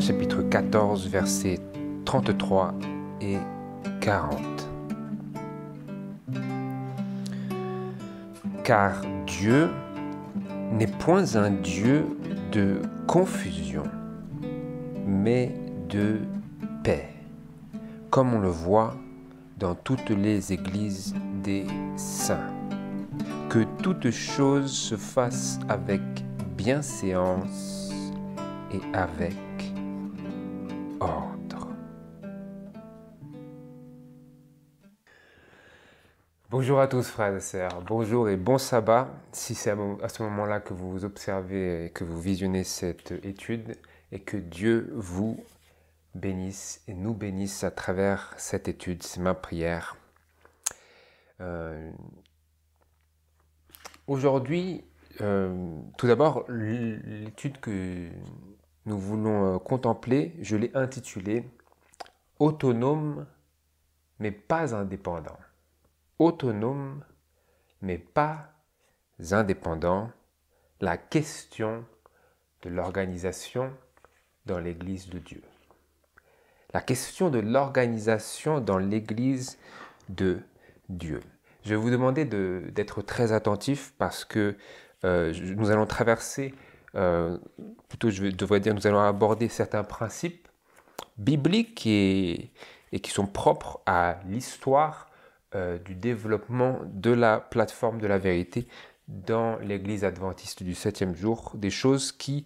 chapitre 14 versets 33 et 40. Car Dieu n'est point un Dieu de confusion, mais de paix, comme on le voit dans toutes les églises des saints. Que toutes choses se fasse avec bienséance et avec Bonjour à tous frères et sœurs, bonjour et bon sabbat. Si c'est à ce moment-là que vous observez et que vous visionnez cette étude, et que Dieu vous bénisse et nous bénisse à travers cette étude, c'est ma prière. Euh, aujourd'hui, euh, tout d'abord, l'étude que nous voulons euh, contempler, je l'ai intitulé Autonome mais pas indépendant. Autonome mais pas indépendant, la question de l'organisation dans l'Église de Dieu. La question de l'organisation dans l'Église de Dieu. Je vais vous demander d'être très attentif parce que euh, nous allons traverser euh, plutôt je devrais dire, nous allons aborder certains principes bibliques et, et qui sont propres à l'histoire euh, du développement de la plateforme de la vérité dans l'Église adventiste du septième jour, des choses qui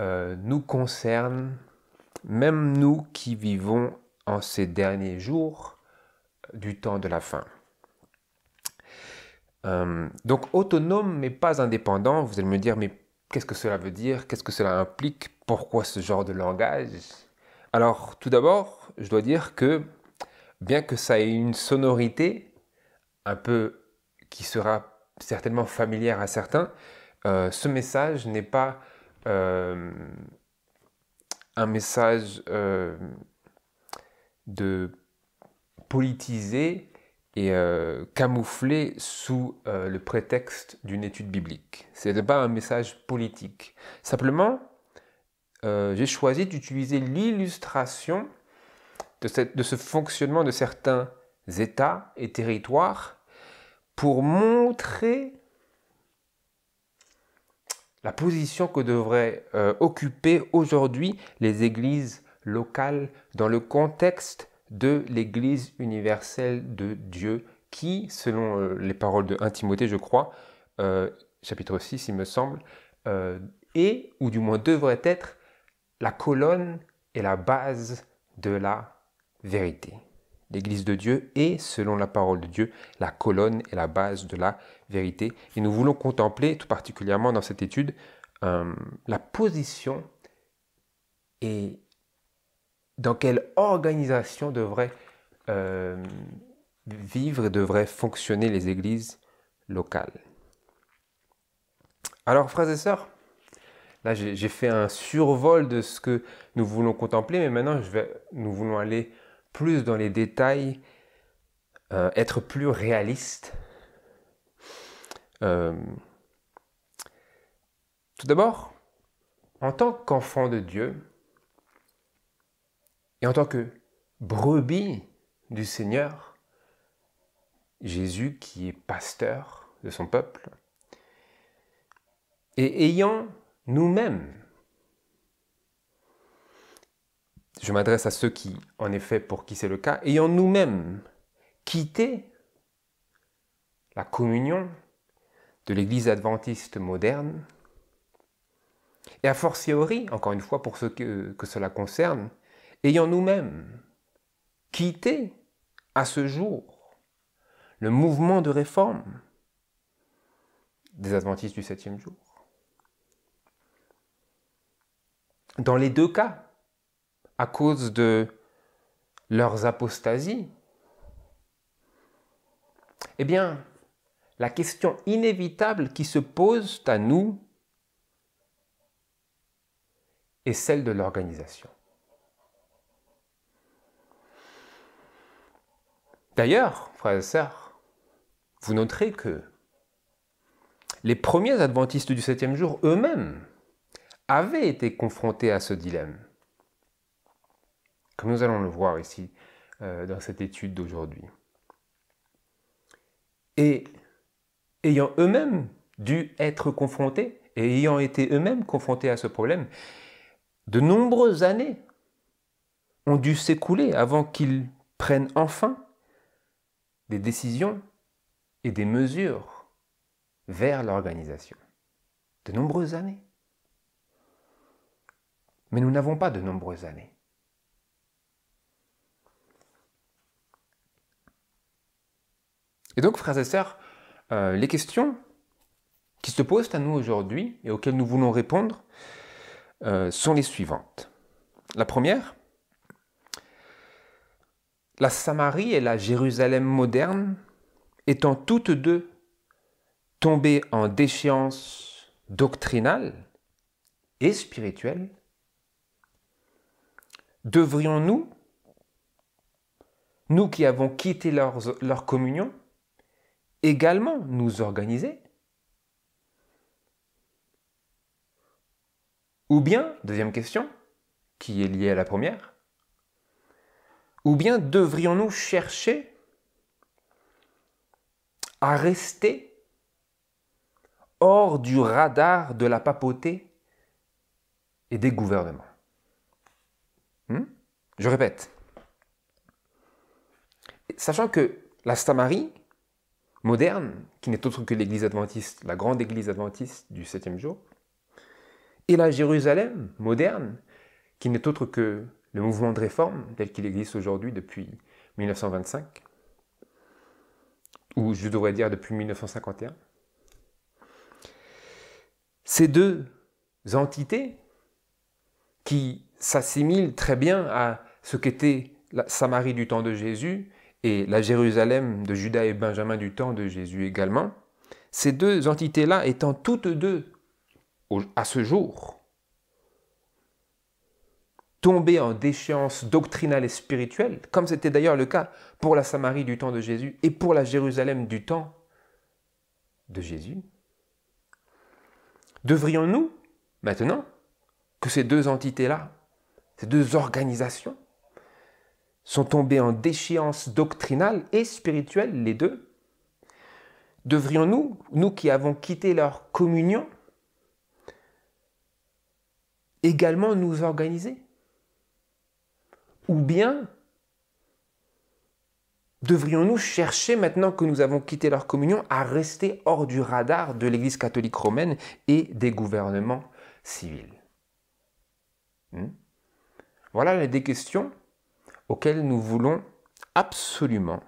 euh, nous concernent, même nous qui vivons en ces derniers jours du temps de la fin. donc autonome mais pas indépendant, vous allez me dire mais Qu'est-ce que cela veut dire Qu'est-ce que cela implique Pourquoi ce genre de langage Alors, tout d'abord, je dois dire que bien que ça ait une sonorité un peu qui sera certainement familière à certains, euh, ce message n'est pas euh, un message euh, de politiser et euh, camouflé sous euh, le prétexte d'une étude biblique. Ce n'est pas un message politique. Simplement, euh, j'ai choisi d'utiliser l'illustration de, de, ce fonctionnement de certains États et territoires pour montrer la position que devraient euh, occuper aujourd'hui les églises locales dans le contexte de l'Église universelle de Dieu qui, selon euh, les paroles de 1 je crois, euh, chapitre 6, il me semble, euh, est, ou du moins devrait être, la colonne et la base de la vérité. L'Église de Dieu est, selon la parole de Dieu, la colonne et la base de la vérité. Et nous voulons contempler, tout particulièrement dans cette étude, la position et dans quelle organisation devraient euh, vivre et devraient fonctionner les églises locales. Alors, frères et sœurs, là j'ai fait un survol de ce que nous voulons contempler, mais maintenant nous voulons aller plus dans les détails, euh, être plus réaliste. Euh, tout d'abord, en tant qu'enfant de Dieu, et en tant que brebis du Seigneur, Jésus qui est pasteur de son peuple, et ayant nous-mêmes, je m'adresse à ceux qui, en effet, pour qui c'est le cas, ayant nous-mêmes quitté la communion de l'Église adventiste moderne, et a fortiori, encore une fois, pour ceux que, que cela concerne, ayant nous-mêmes quitté à ce jour le mouvement de réforme des adventistes du septième jour. Dans les deux cas, à cause de leurs apostasies, eh bien, la question inévitable qui se pose à nous est celle de l'organisation. D'ailleurs, frères et sœurs, vous noterez que les premiers adventistes du septième jour eux-mêmes avaient été confrontés à ce dilemme, comme nous allons le voir ici euh, dans cette étude d'aujourd'hui. Et ayant eux-mêmes dû être confrontés, et ayant été eux-mêmes confrontés à ce problème, de nombreuses années ont dû s'écouler avant qu'ils prennent enfin des décisions et des mesures vers l'organisation. De nombreuses années. Mais nous n'avons pas de nombreuses années. Et donc, frères et sœurs, euh, les questions qui se posent à nous aujourd'hui et auxquelles nous voulons répondre euh, sont les suivantes. La première, la Samarie et la Jérusalem moderne étant toutes deux tombées en déchéance doctrinale et spirituelle, devrions-nous, nous qui avons quitté leur, leur communion, également nous organiser Ou bien, deuxième question, qui est liée à la première, ou bien devrions-nous chercher à rester hors du radar de la papauté et des gouvernements hmm? Je répète, sachant que la Samarie moderne, qui n'est autre que l'église adventiste, la grande église adventiste du septième jour, et la Jérusalem moderne, qui n'est autre que le mouvement de réforme tel qu'il existe aujourd'hui depuis 1925, ou je devrais dire depuis 1951. Ces deux entités qui s'assimilent très bien à ce qu'était la Samarie du temps de Jésus et la Jérusalem de Judas et Benjamin du temps de Jésus également, ces deux entités-là étant toutes deux, à ce jour, tomber en déchéance doctrinale et spirituelle, comme c'était d'ailleurs le cas pour la Samarie du temps de Jésus et pour la Jérusalem du temps de Jésus, devrions-nous, maintenant, que ces deux entités-là, ces deux organisations, sont tombées en déchéance doctrinale et spirituelle, les deux, devrions-nous, nous qui avons quitté leur communion, également nous organiser ou bien devrions-nous chercher, maintenant que nous avons quitté leur communion, à rester hors du radar de l'Église catholique romaine et des gouvernements civils hmm? Voilà les des questions auxquelles nous voulons absolument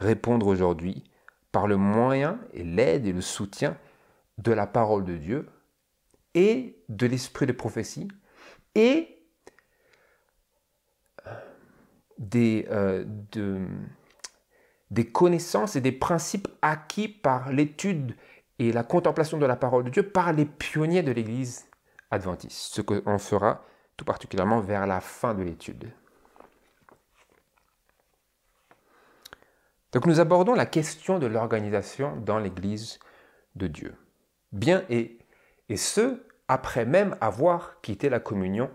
répondre aujourd'hui par le moyen et l'aide et le soutien de la parole de Dieu et de l'esprit de prophétie et des, euh, des connaissances et des principes acquis par l'étude et la contemplation de la parole de Dieu par les pionniers de l'Église adventiste, ce qu'on fera tout particulièrement vers la fin de l'étude. Donc nous abordons la question de l'organisation dans l'Église de Dieu. Bien et, et ce, après même avoir quitté la communion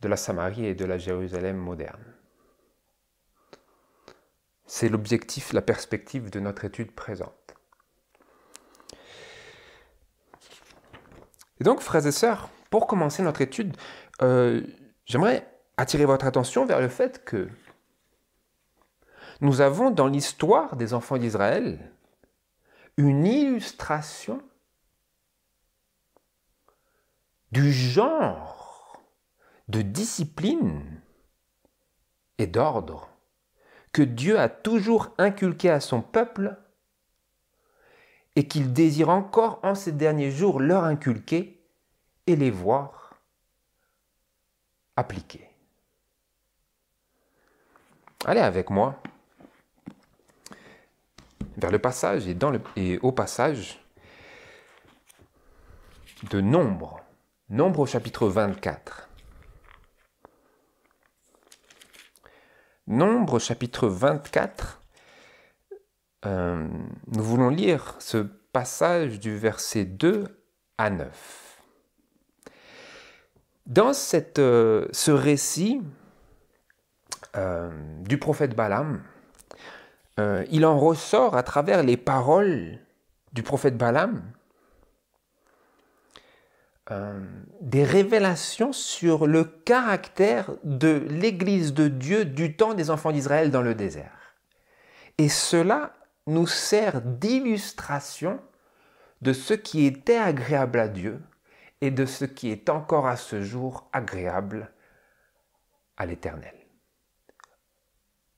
de la Samarie et de la Jérusalem moderne. C'est l'objectif, la perspective de notre étude présente. Et donc, frères et sœurs, pour commencer notre étude, euh, j'aimerais attirer votre attention vers le fait que nous avons dans l'histoire des enfants d'Israël une illustration du genre de discipline et d'ordre que Dieu a toujours inculqué à son peuple et qu'il désire encore en ces derniers jours leur inculquer et les voir appliquer. Allez avec moi vers le passage et, dans le, et au passage de Nombre, Nombre au chapitre 24. Nombre chapitre 24, euh, nous voulons lire ce passage du verset 2 à 9. Dans euh, ce récit euh, du prophète Balaam, il en ressort à travers les paroles du prophète Balaam euh, des révélations sur le caractère de l'Église de Dieu du temps des enfants d'Israël dans le désert. Et cela nous sert d'illustration de ce qui était agréable à Dieu et de ce qui est encore à ce jour agréable à l'Éternel.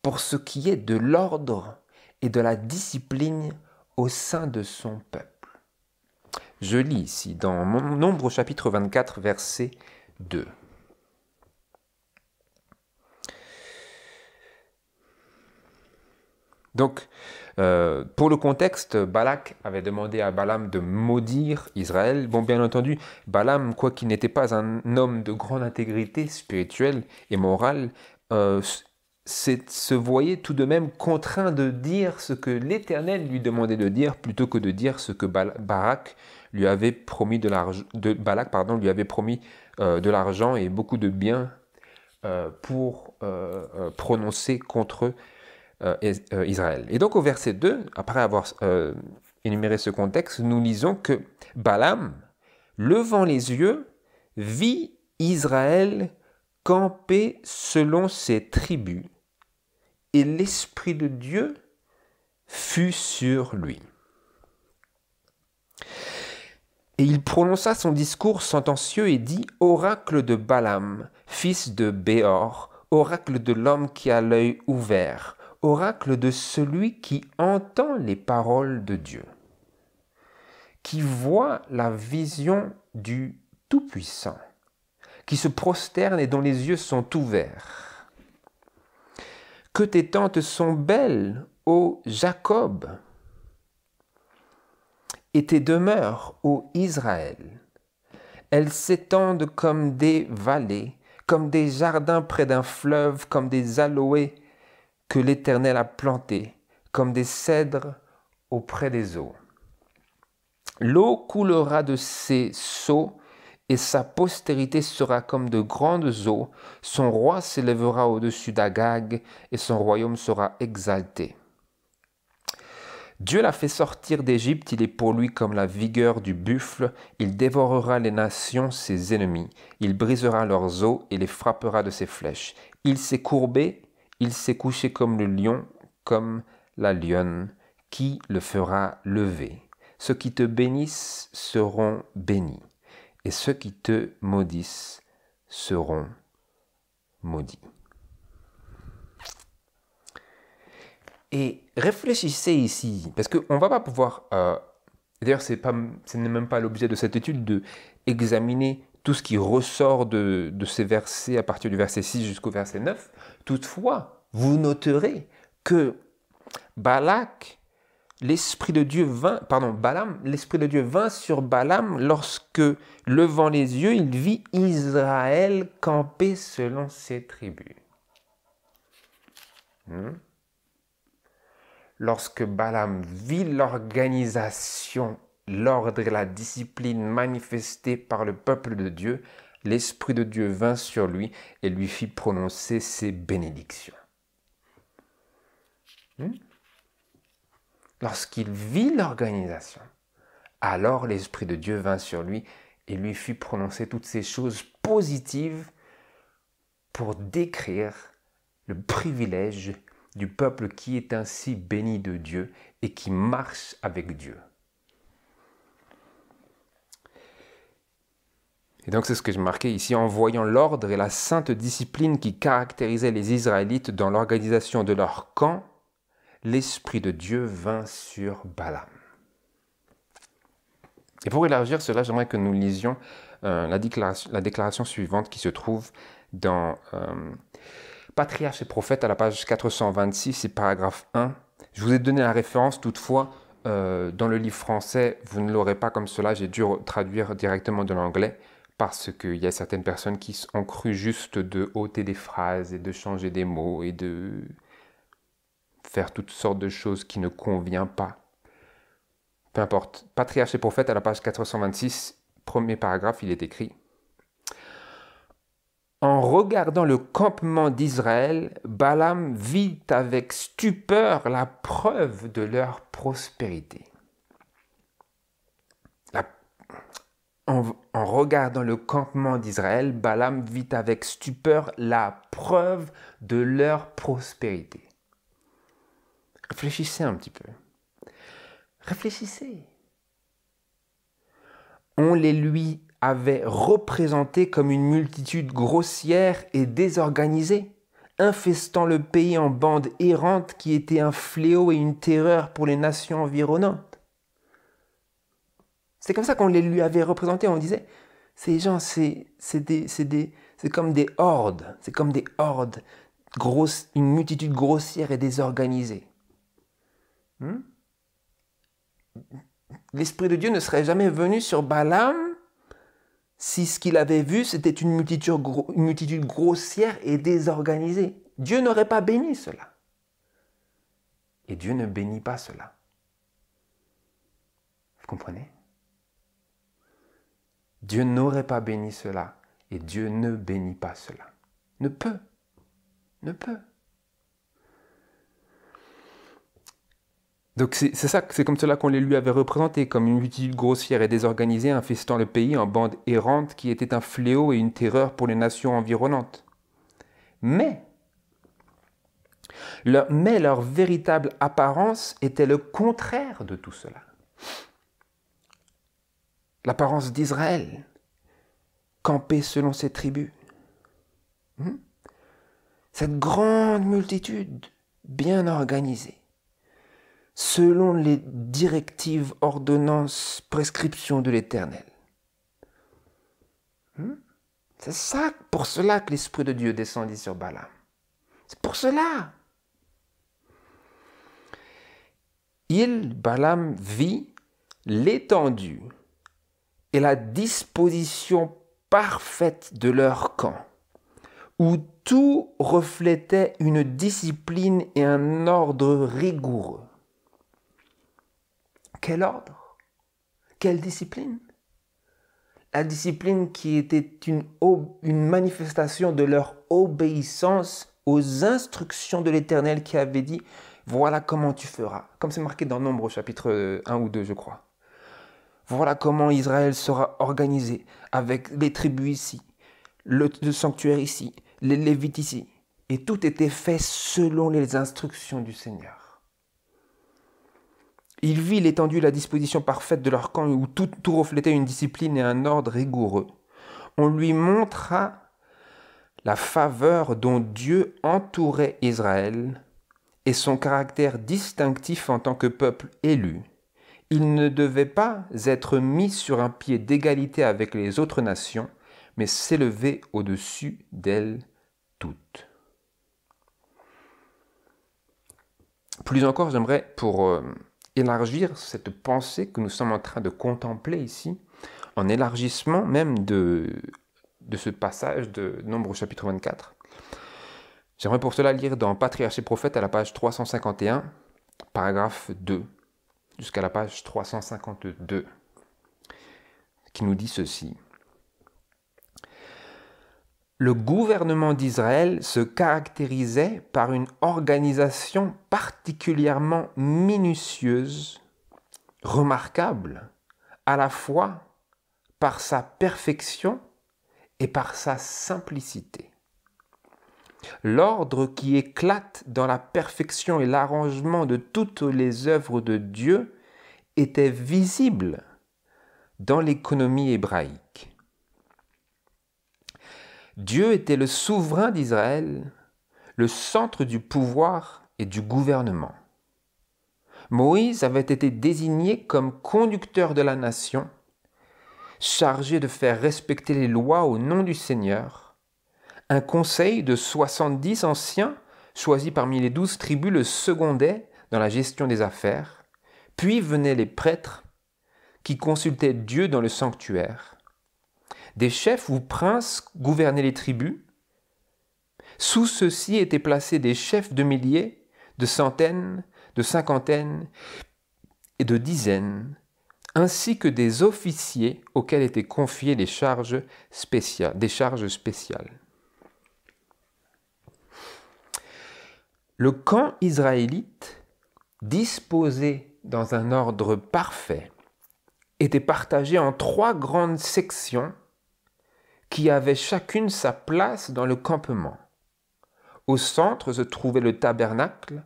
Pour ce qui est de l'ordre et de la discipline au sein de son peuple. Je lis ici dans mon Nombre chapitre 24, verset 2. Donc, euh, pour le contexte, Balak avait demandé à Balaam de maudire Israël. Bon, bien entendu, Balaam, quoiqu'il n'était pas un homme de grande intégrité spirituelle et morale, euh, se voyait tout de même contraint de dire ce que l'Éternel lui demandait de dire plutôt que de dire ce que Barak lui avait promis de l'argent, Balak pardon, lui avait promis euh, de l'argent et beaucoup de biens euh, pour euh, prononcer contre Israël. Et donc au verset 2, après avoir énuméré ce contexte, nous lisons que Balaam, levant les yeux, vit Israël camper selon ses tribus, et l'Esprit de Dieu fut sur lui. Et il prononça son discours sentencieux et dit Oracle de Balaam, fils de Béor, oracle de l'homme qui a l'œil ouvert, oracle de celui qui entend les paroles de Dieu, qui voit la vision du Tout-Puissant, qui se prosterne et dont les yeux sont ouverts. Que tes tentes sont belles, ô Jacob, et tes demeures, ô Israël. Elles s'étendent comme des vallées, comme des jardins près d'un fleuve, comme des aloés que l'Éternel a plantés, comme des cèdres auprès des eaux. L'eau coulera de ses seaux, et sa postérité sera comme de grandes eaux. Son roi s'élèvera au-dessus d'Agag, et son royaume sera exalté. Dieu l'a fait sortir d'Égypte, il est pour lui comme la vigueur du buffle, il dévorera les nations, ses ennemis, il brisera leurs os et les frappera de ses flèches. Il s'est courbé, il s'est couché comme le lion, comme la lionne, qui le fera lever. Ceux qui te bénissent seront bénis, et ceux qui te maudissent seront maudits. Et réfléchissez ici, parce qu'on ne va pas pouvoir... Euh, d'ailleurs, ce n'est même pas l'objet de cette étude de examiner tout ce qui ressort de, ces versets à partir du verset 6 jusqu'au verset 9. Toutefois, vous noterez que Balak, l'esprit de Dieu vint, pardon, Balaam, l'esprit de Dieu vint sur Balaam lorsque, levant les yeux, il vit Israël camper selon ses tribus. Hmm? lorsque Balaam vit l'organisation, l'ordre et la discipline manifestée par le peuple de Dieu, l'Esprit de Dieu vint sur lui et lui fit prononcer ses bénédictions. Hmm? Lorsqu'il vit l'organisation, alors l'Esprit de Dieu vint sur lui et lui fit prononcer toutes ces choses positives pour décrire le privilège du peuple qui est ainsi béni de Dieu et qui marche avec Dieu. Et donc c'est ce que je marquais ici en voyant l'ordre et la sainte discipline qui caractérisaient les Israélites dans l'organisation de leur camp, l'Esprit de Dieu vint sur Balaam. Et pour élargir cela, j'aimerais que nous lisions euh, la, déclaration, suivante qui se trouve dans euh, Patriarche et prophète à la page 426 et paragraphe 1. Je vous ai donné la référence, toutefois, euh, dans le livre français, vous ne l'aurez pas comme cela, j'ai dû traduire directement de l'anglais parce qu'il y a certaines personnes qui ont cru juste de ôter des phrases et de changer des mots et de faire toutes sortes de choses qui ne conviennent pas. Peu importe. Patriarche et prophète à la page 426, premier paragraphe, il est écrit en regardant le campement d'Israël, Balaam vit avec stupeur la preuve de leur prospérité. En, en regardant le campement d'Israël, Balaam vit avec stupeur la preuve de leur prospérité. Réfléchissez un petit peu. Réfléchissez. On les lui avait représenté comme une multitude grossière et désorganisée, infestant le pays en bandes errantes qui étaient un fléau et une terreur pour les nations environnantes. C'est comme ça qu'on les lui avait représentés, on disait, ces gens, c'est comme des hordes, c'est comme des hordes, grosses, une multitude grossière et désorganisée. Hmm? L'Esprit de Dieu ne serait jamais venu sur Balaam si ce qu'il avait vu, c'était une multitude, grossière et désorganisée. Dieu n'aurait pas béni cela. Et Dieu ne bénit pas cela. Vous comprenez Dieu n'aurait pas béni cela et Dieu ne bénit pas cela. Ne peut. Ne peut. Donc c'est ça, c'est comme cela qu'on les lui avait représentés, comme une multitude grossière et désorganisée infestant le pays en bandes errantes qui était un fléau et une terreur pour les nations environnantes. Mais leur, mais leur véritable apparence était le contraire de tout cela. L'apparence d'Israël, campé selon ses tribus. Hmm? Cette grande multitude bien organisée selon les directives, ordonnances, prescriptions de l'Éternel. Hmm? C'est ça, pour cela que l'Esprit de Dieu descendit sur Balaam. C'est pour cela. Il, Balaam, vit l'étendue et la disposition parfaite de leur camp, où tout reflétait une discipline et un ordre rigoureux. Quel ordre Quelle discipline La discipline qui était une, manifestation de leur obéissance aux instructions de l'Éternel qui avait dit, voilà comment tu feras, comme c'est marqué dans Nombre au chapitre 1 euh, ou 2, je crois. Voilà comment Israël sera organisé, avec les tribus ici, le, le, sanctuaire ici, les Lévites ici. Et tout était fait selon les instructions du Seigneur. Il vit l'étendue et la disposition parfaite de leur camp où tout, tout reflétait une discipline et un ordre rigoureux. On lui montra la faveur dont Dieu entourait Israël et son caractère distinctif en tant que peuple élu. Il ne devait pas être mis sur un pied d'égalité avec les autres nations, mais s'élever au-dessus d'elles toutes. Plus encore, j'aimerais, pour euh, élargir cette pensée que nous sommes en train de contempler ici, en élargissement même de, de ce passage de Nombre chapitre 24. J'aimerais pour cela lire dans Patriarche prophète à la page 351, paragraphe 2, jusqu'à la page 352, qui nous dit ceci le gouvernement d'Israël se caractérisait par une organisation particulièrement minutieuse, remarquable, à la fois par sa perfection et par sa simplicité. L'ordre qui éclate dans la perfection et l'arrangement de toutes les œuvres de Dieu était visible dans l'économie hébraïque. Dieu était le souverain d'Israël, le centre du pouvoir et du gouvernement. Moïse avait été désigné comme conducteur de la nation, chargé de faire respecter les lois au nom du Seigneur. Un conseil de 70 anciens, choisis parmi les douze tribus, le secondait dans la gestion des affaires. Puis venaient les prêtres qui consultaient Dieu dans le sanctuaire. Des chefs ou princes gouvernaient les tribus. Sous ceux-ci étaient placés des chefs de milliers, de centaines, de cinquantaines et de dizaines, ainsi que des officiers auxquels étaient confiées les charges spéciales, des charges spéciales. Le camp israélite, disposé dans un ordre parfait, était partagé en trois grandes sections qui avaient chacune sa place dans le campement. Au centre se trouvait le tabernacle,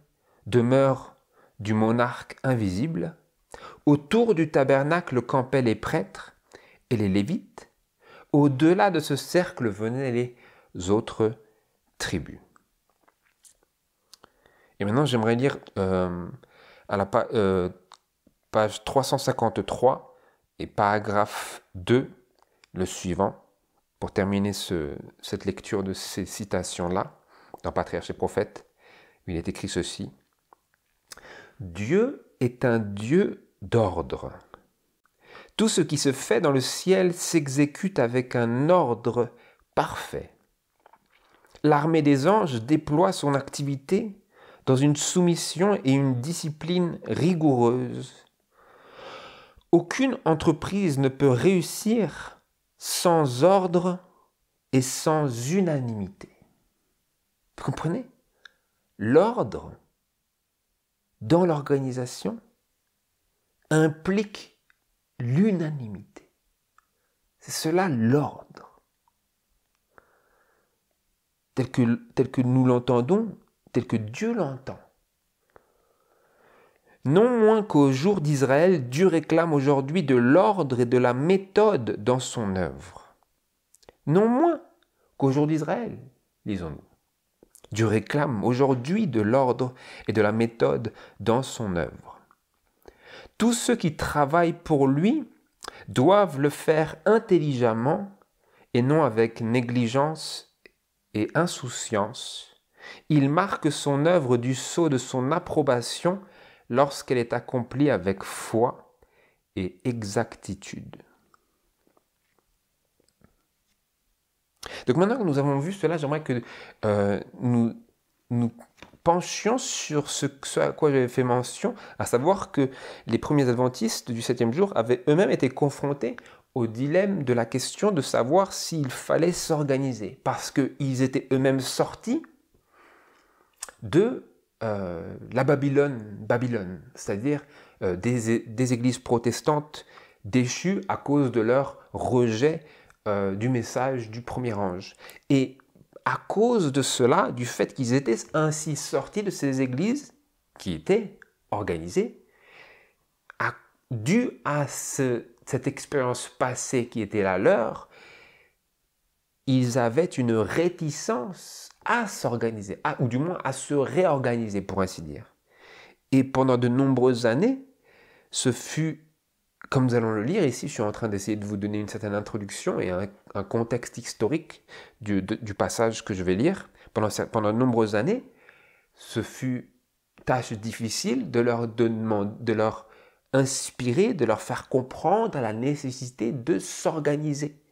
demeure du monarque invisible. Autour du tabernacle campaient les prêtres et les lévites. Au-delà de ce cercle venaient les autres tribus. Et maintenant, j'aimerais lire euh, à la euh, page 353 et paragraphe 2 le suivant pour terminer cette lecture de ces citations-là, dans Patriarche et Prophète, il est écrit ceci. Dieu est un Dieu d'ordre. Tout ce qui se fait dans le ciel s'exécute avec un ordre parfait. L'armée des anges déploie son activité dans une soumission et une discipline rigoureuse. Aucune entreprise ne peut réussir sans ordre et sans unanimité. Vous comprenez L'ordre dans l'organisation implique l'unanimité. C'est cela l'ordre. Tel que, tel que nous l'entendons, tel que Dieu l'entend non moins qu'au jour d'Israël, Dieu réclame aujourd'hui de l'ordre et de la méthode dans son œuvre. Non moins qu'au jour d'Israël, disons-nous. Dieu réclame aujourd'hui de l'ordre et de la méthode dans son œuvre. Tous ceux qui travaillent pour lui doivent le faire intelligemment et non avec négligence et insouciance. Il marque son œuvre du sceau de son approbation lorsqu'elle est accomplie avec foi et exactitude. Donc maintenant que nous avons vu cela, j'aimerais que euh, nous, nous penchions sur ce, ce à quoi j'avais fait mention, à savoir que les premiers adventistes du septième jour avaient eux-mêmes été confrontés au dilemme de la question de savoir s'il fallait s'organiser, parce qu'ils étaient eux-mêmes sortis de euh, la Babylone, Babylone, c'est-à-dire euh, des, églises protestantes déchues à cause de leur rejet euh, du message du premier ange. Et à cause de cela, du fait qu'ils étaient ainsi sortis de ces églises qui étaient organisées, dû à cette expérience passée qui était la leur, ils avaient une réticence à s'organiser, ou du moins à se réorganiser, pour ainsi dire. Et pendant de nombreuses années, ce fut, comme nous allons le lire ici, je suis en train d'essayer de vous donner une certaine introduction et un, contexte historique du, passage que je vais lire. Pendant, pendant de nombreuses années, ce fut tâche difficile de leur, de, de leur inspirer, de leur faire comprendre la nécessité de s'organiser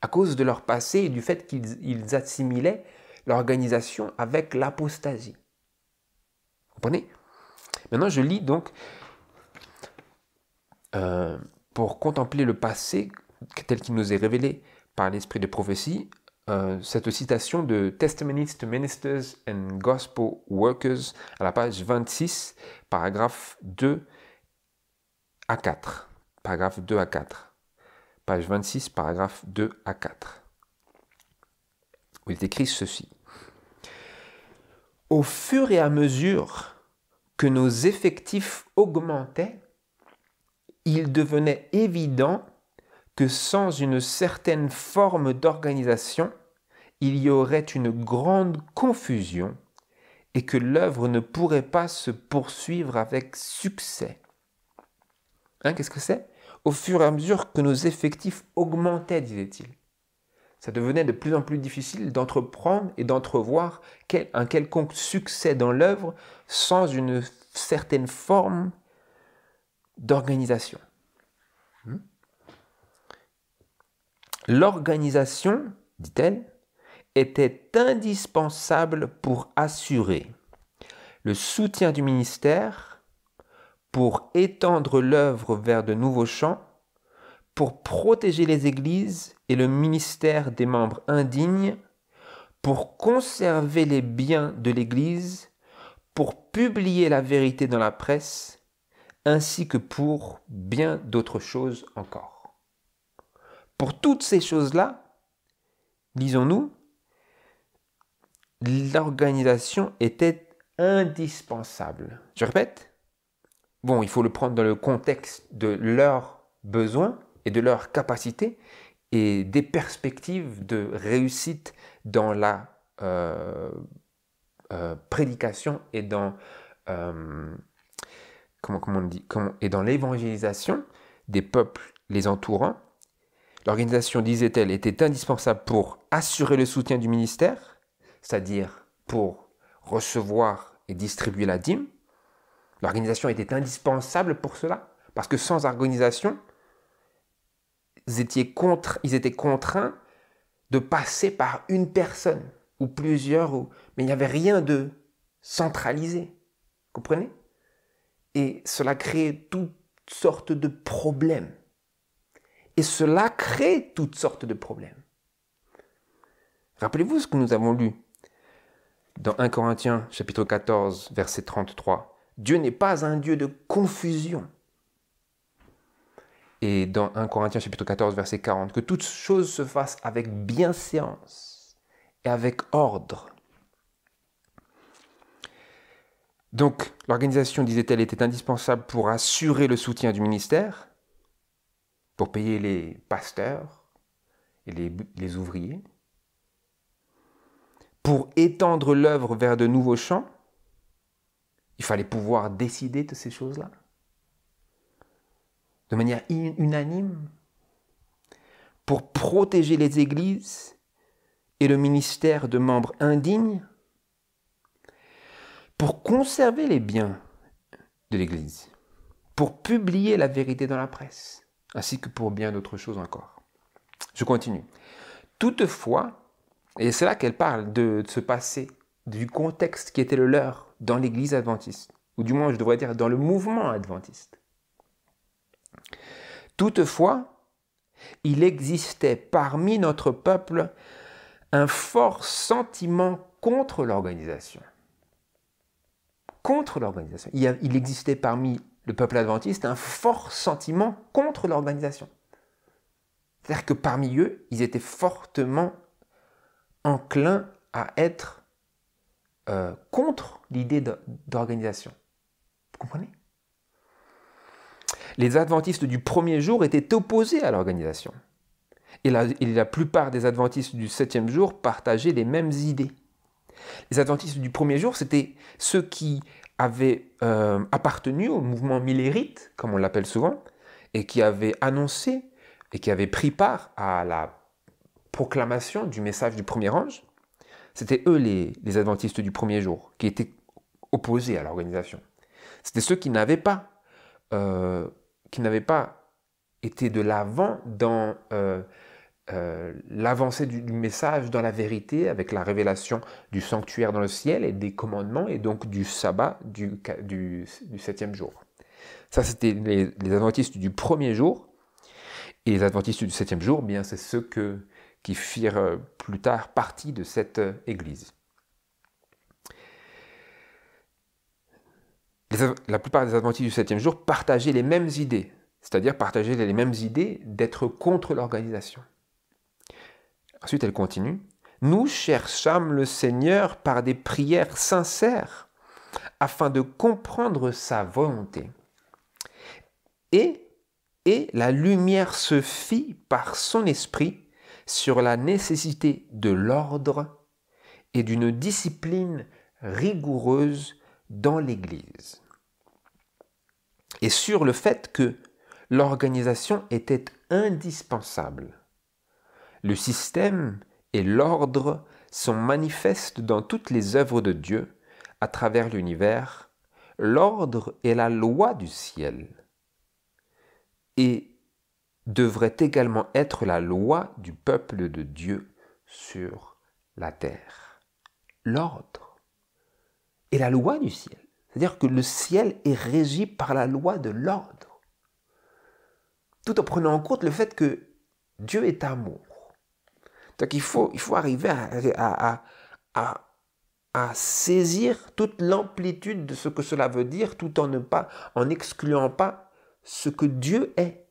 à cause de leur passé et du fait qu'ils assimilaient l'organisation avec l'apostasie. Vous comprenez Maintenant, je lis donc euh, pour contempler le passé tel qu'il nous est révélé par l'esprit de prophétie, euh, cette citation de Testimonies to Ministers and Gospel Workers à la page 26, paragraphe 2 à 4. Paragraphe 2 à 4. Page 26, paragraphe 2 à 4. Où il est écrit ceci au fur et à mesure que nos effectifs augmentaient, il devenait évident que sans une certaine forme d'organisation, il y aurait une grande confusion et que l'œuvre ne pourrait pas se poursuivre avec succès. Hein, Qu'est-ce que c'est Au fur et à mesure que nos effectifs augmentaient, disait-il ça devenait de plus en plus difficile d'entreprendre et d'entrevoir un quelconque succès dans l'œuvre sans une certaine forme d'organisation. Hmm. L'organisation, dit-elle, était indispensable pour assurer le soutien du ministère, pour étendre l'œuvre vers de nouveaux champs, pour protéger les églises et le ministère des membres indignes pour conserver les biens de l'Église, pour publier la vérité dans la presse, ainsi que pour bien d'autres choses encore. Pour toutes ces choses-là, disons nous l'organisation était indispensable. Je répète, bon, il faut le prendre dans le contexte de leurs besoins et de leurs capacités, et des perspectives de réussite dans la euh, euh, prédication et dans euh, comment, comment on dit comment, et dans l'évangélisation des peuples les entourant. L'organisation, disait-elle, était indispensable pour assurer le soutien du ministère, c'est-à-dire pour recevoir et distribuer la dîme. L'organisation était indispensable pour cela, parce que sans organisation, contre, ils étaient contraints de passer par une personne ou plusieurs, mais il n'y avait rien de centralisé. Comprenez Et cela crée toutes sortes de problèmes. Et cela crée toutes sortes de problèmes. Rappelez-vous ce que nous avons lu dans 1 Corinthiens chapitre 14 verset 33. Dieu n'est pas un Dieu de confusion, et dans 1 Corinthiens chapitre 14 verset 40, que toutes choses se fassent avec bienséance et avec ordre. Donc l'organisation, disait-elle, était indispensable pour assurer le soutien du ministère, pour payer les pasteurs et les, les ouvriers, pour étendre l'œuvre vers de nouveaux champs. Il fallait pouvoir décider de ces choses-là de manière unanime pour protéger les églises et le ministère de membres indignes, pour conserver les biens de l'Église, pour publier la vérité dans la presse, ainsi que pour bien d'autres choses encore. Je continue. Toutefois, et c'est là qu'elle parle de, de ce passé, du contexte qui était le leur dans l'Église adventiste, ou du moins je devrais dire dans le mouvement adventiste. Toutefois, il existait parmi notre peuple un fort sentiment contre l'organisation. Contre l'organisation. Il, existait parmi le peuple adventiste un fort sentiment contre l'organisation. C'est-à-dire que parmi eux, ils étaient fortement enclins à être euh, contre l'idée d'organisation. Vous comprenez les adventistes du premier jour étaient opposés à l'organisation. Et la, plupart des adventistes du septième jour partageaient les mêmes idées. Les adventistes du premier jour, c'était ceux qui avaient euh, appartenu au mouvement millérite, comme on l'appelle souvent, et qui avaient annoncé et qui avaient pris part à la proclamation du message du premier ange. C'était eux les, adventistes du premier jour, qui étaient opposés à l'organisation. C'était ceux qui n'avaient pas euh, qui n'avaient pas été de l'avant dans euh, euh, l'avancée du, message, dans la vérité, avec la révélation du sanctuaire dans le ciel et des commandements, et donc du sabbat du, septième jour. Ça, c'était les, adventistes du premier jour. Et les adventistes du septième jour, eh bien, c'est ceux qui firent euh, plus tard partie de cette église. la plupart des adventistes du septième jour partageaient les mêmes idées, c'est-à-dire partageaient les mêmes idées d'être contre l'organisation. Ensuite, elle continue. Nous cherchâmes le Seigneur par des prières sincères afin de comprendre sa volonté. Et, et la lumière se fit par son esprit sur la nécessité de l'ordre et d'une discipline rigoureuse dans l'Église et sur le fait que l'organisation était indispensable. Le système et l'ordre sont manifestes dans toutes les œuvres de Dieu à travers l'univers. L'ordre est la loi du ciel et devrait également être la loi du peuple de Dieu sur la terre. L'ordre et la loi du ciel. C'est-à-dire que le ciel est régi par la loi de l'ordre. Tout en prenant en compte le fait que Dieu est amour. Donc il faut, il faut arriver à, à saisir toute l'amplitude de ce que cela veut dire tout en ne pas, en excluant pas ce que Dieu est.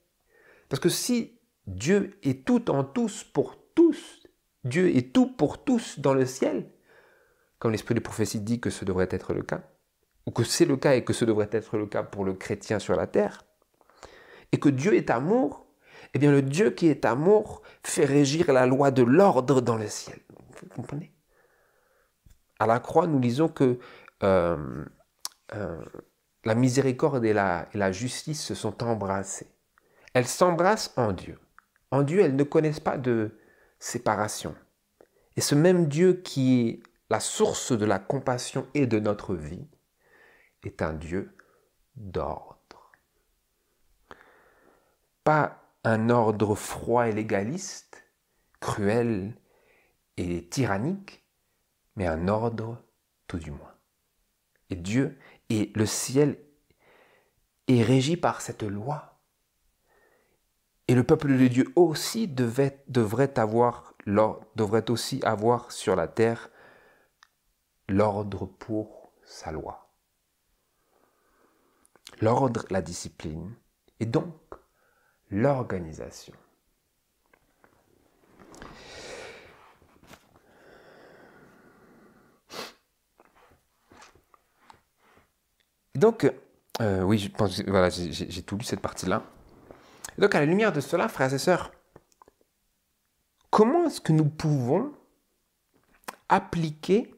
Parce que si Dieu est tout en tous pour tous, Dieu est tout pour tous dans le ciel, comme l'esprit des prophéties dit que ce devrait être le cas, ou que c'est le cas et que ce devrait être le cas pour le chrétien sur la terre, et que Dieu est amour, eh bien le Dieu qui est amour fait régir la loi de l'ordre dans le ciel. Vous comprenez À la croix, nous lisons que euh, euh, la miséricorde et la, et la justice se sont embrassées. Elles s'embrassent en Dieu. En Dieu, elles ne connaissent pas de séparation. Et ce même Dieu qui est la source de la compassion et de notre vie, est un Dieu d'ordre. Pas un ordre froid et légaliste, cruel et tyrannique, mais un ordre tout du moins. Et Dieu et le ciel est régi par cette loi. Et le peuple de Dieu aussi devait, devrait, avoir, devrait aussi avoir sur la terre l'ordre pour sa loi. L'ordre, la discipline, et donc l'organisation. Donc, euh, oui, je pense, voilà, j'ai tout lu cette partie-là. Donc, à la lumière de cela, frères et sœurs, comment est-ce que nous pouvons appliquer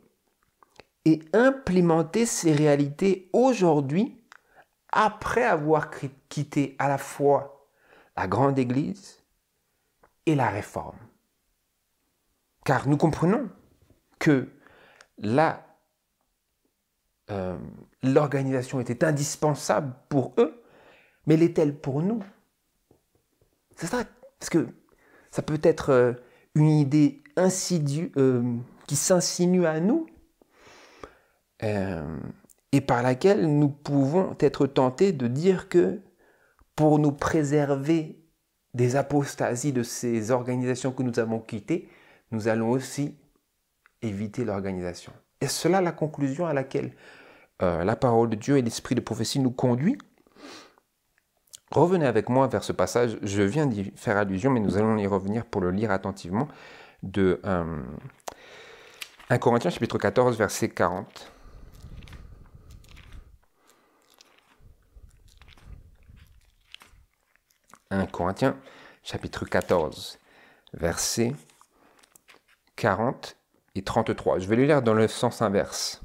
et implémenter ces réalités aujourd'hui après avoir quitté à la fois la grande Église et la réforme. Car nous comprenons que là euh, l'organisation était indispensable pour eux, mais l'est-elle pour nous C'est ça, parce que ça peut être euh, une idée insidieuse euh, qui s'insinue à nous, euh, et par laquelle nous pouvons être tentés de dire que pour nous préserver des apostasies de ces organisations que nous avons quittées, nous allons aussi éviter l'organisation. Est-ce cela la conclusion à laquelle euh, la parole de Dieu et l'esprit de prophétie nous conduit. Revenez avec moi vers ce passage, je viens d'y faire allusion, mais nous allons y revenir pour le lire attentivement, de euh, 1 Corinthiens chapitre 14, verset 40. 1 Corinthiens chapitre 14, versets 40 et 33. Je vais lui lire dans le sens inverse.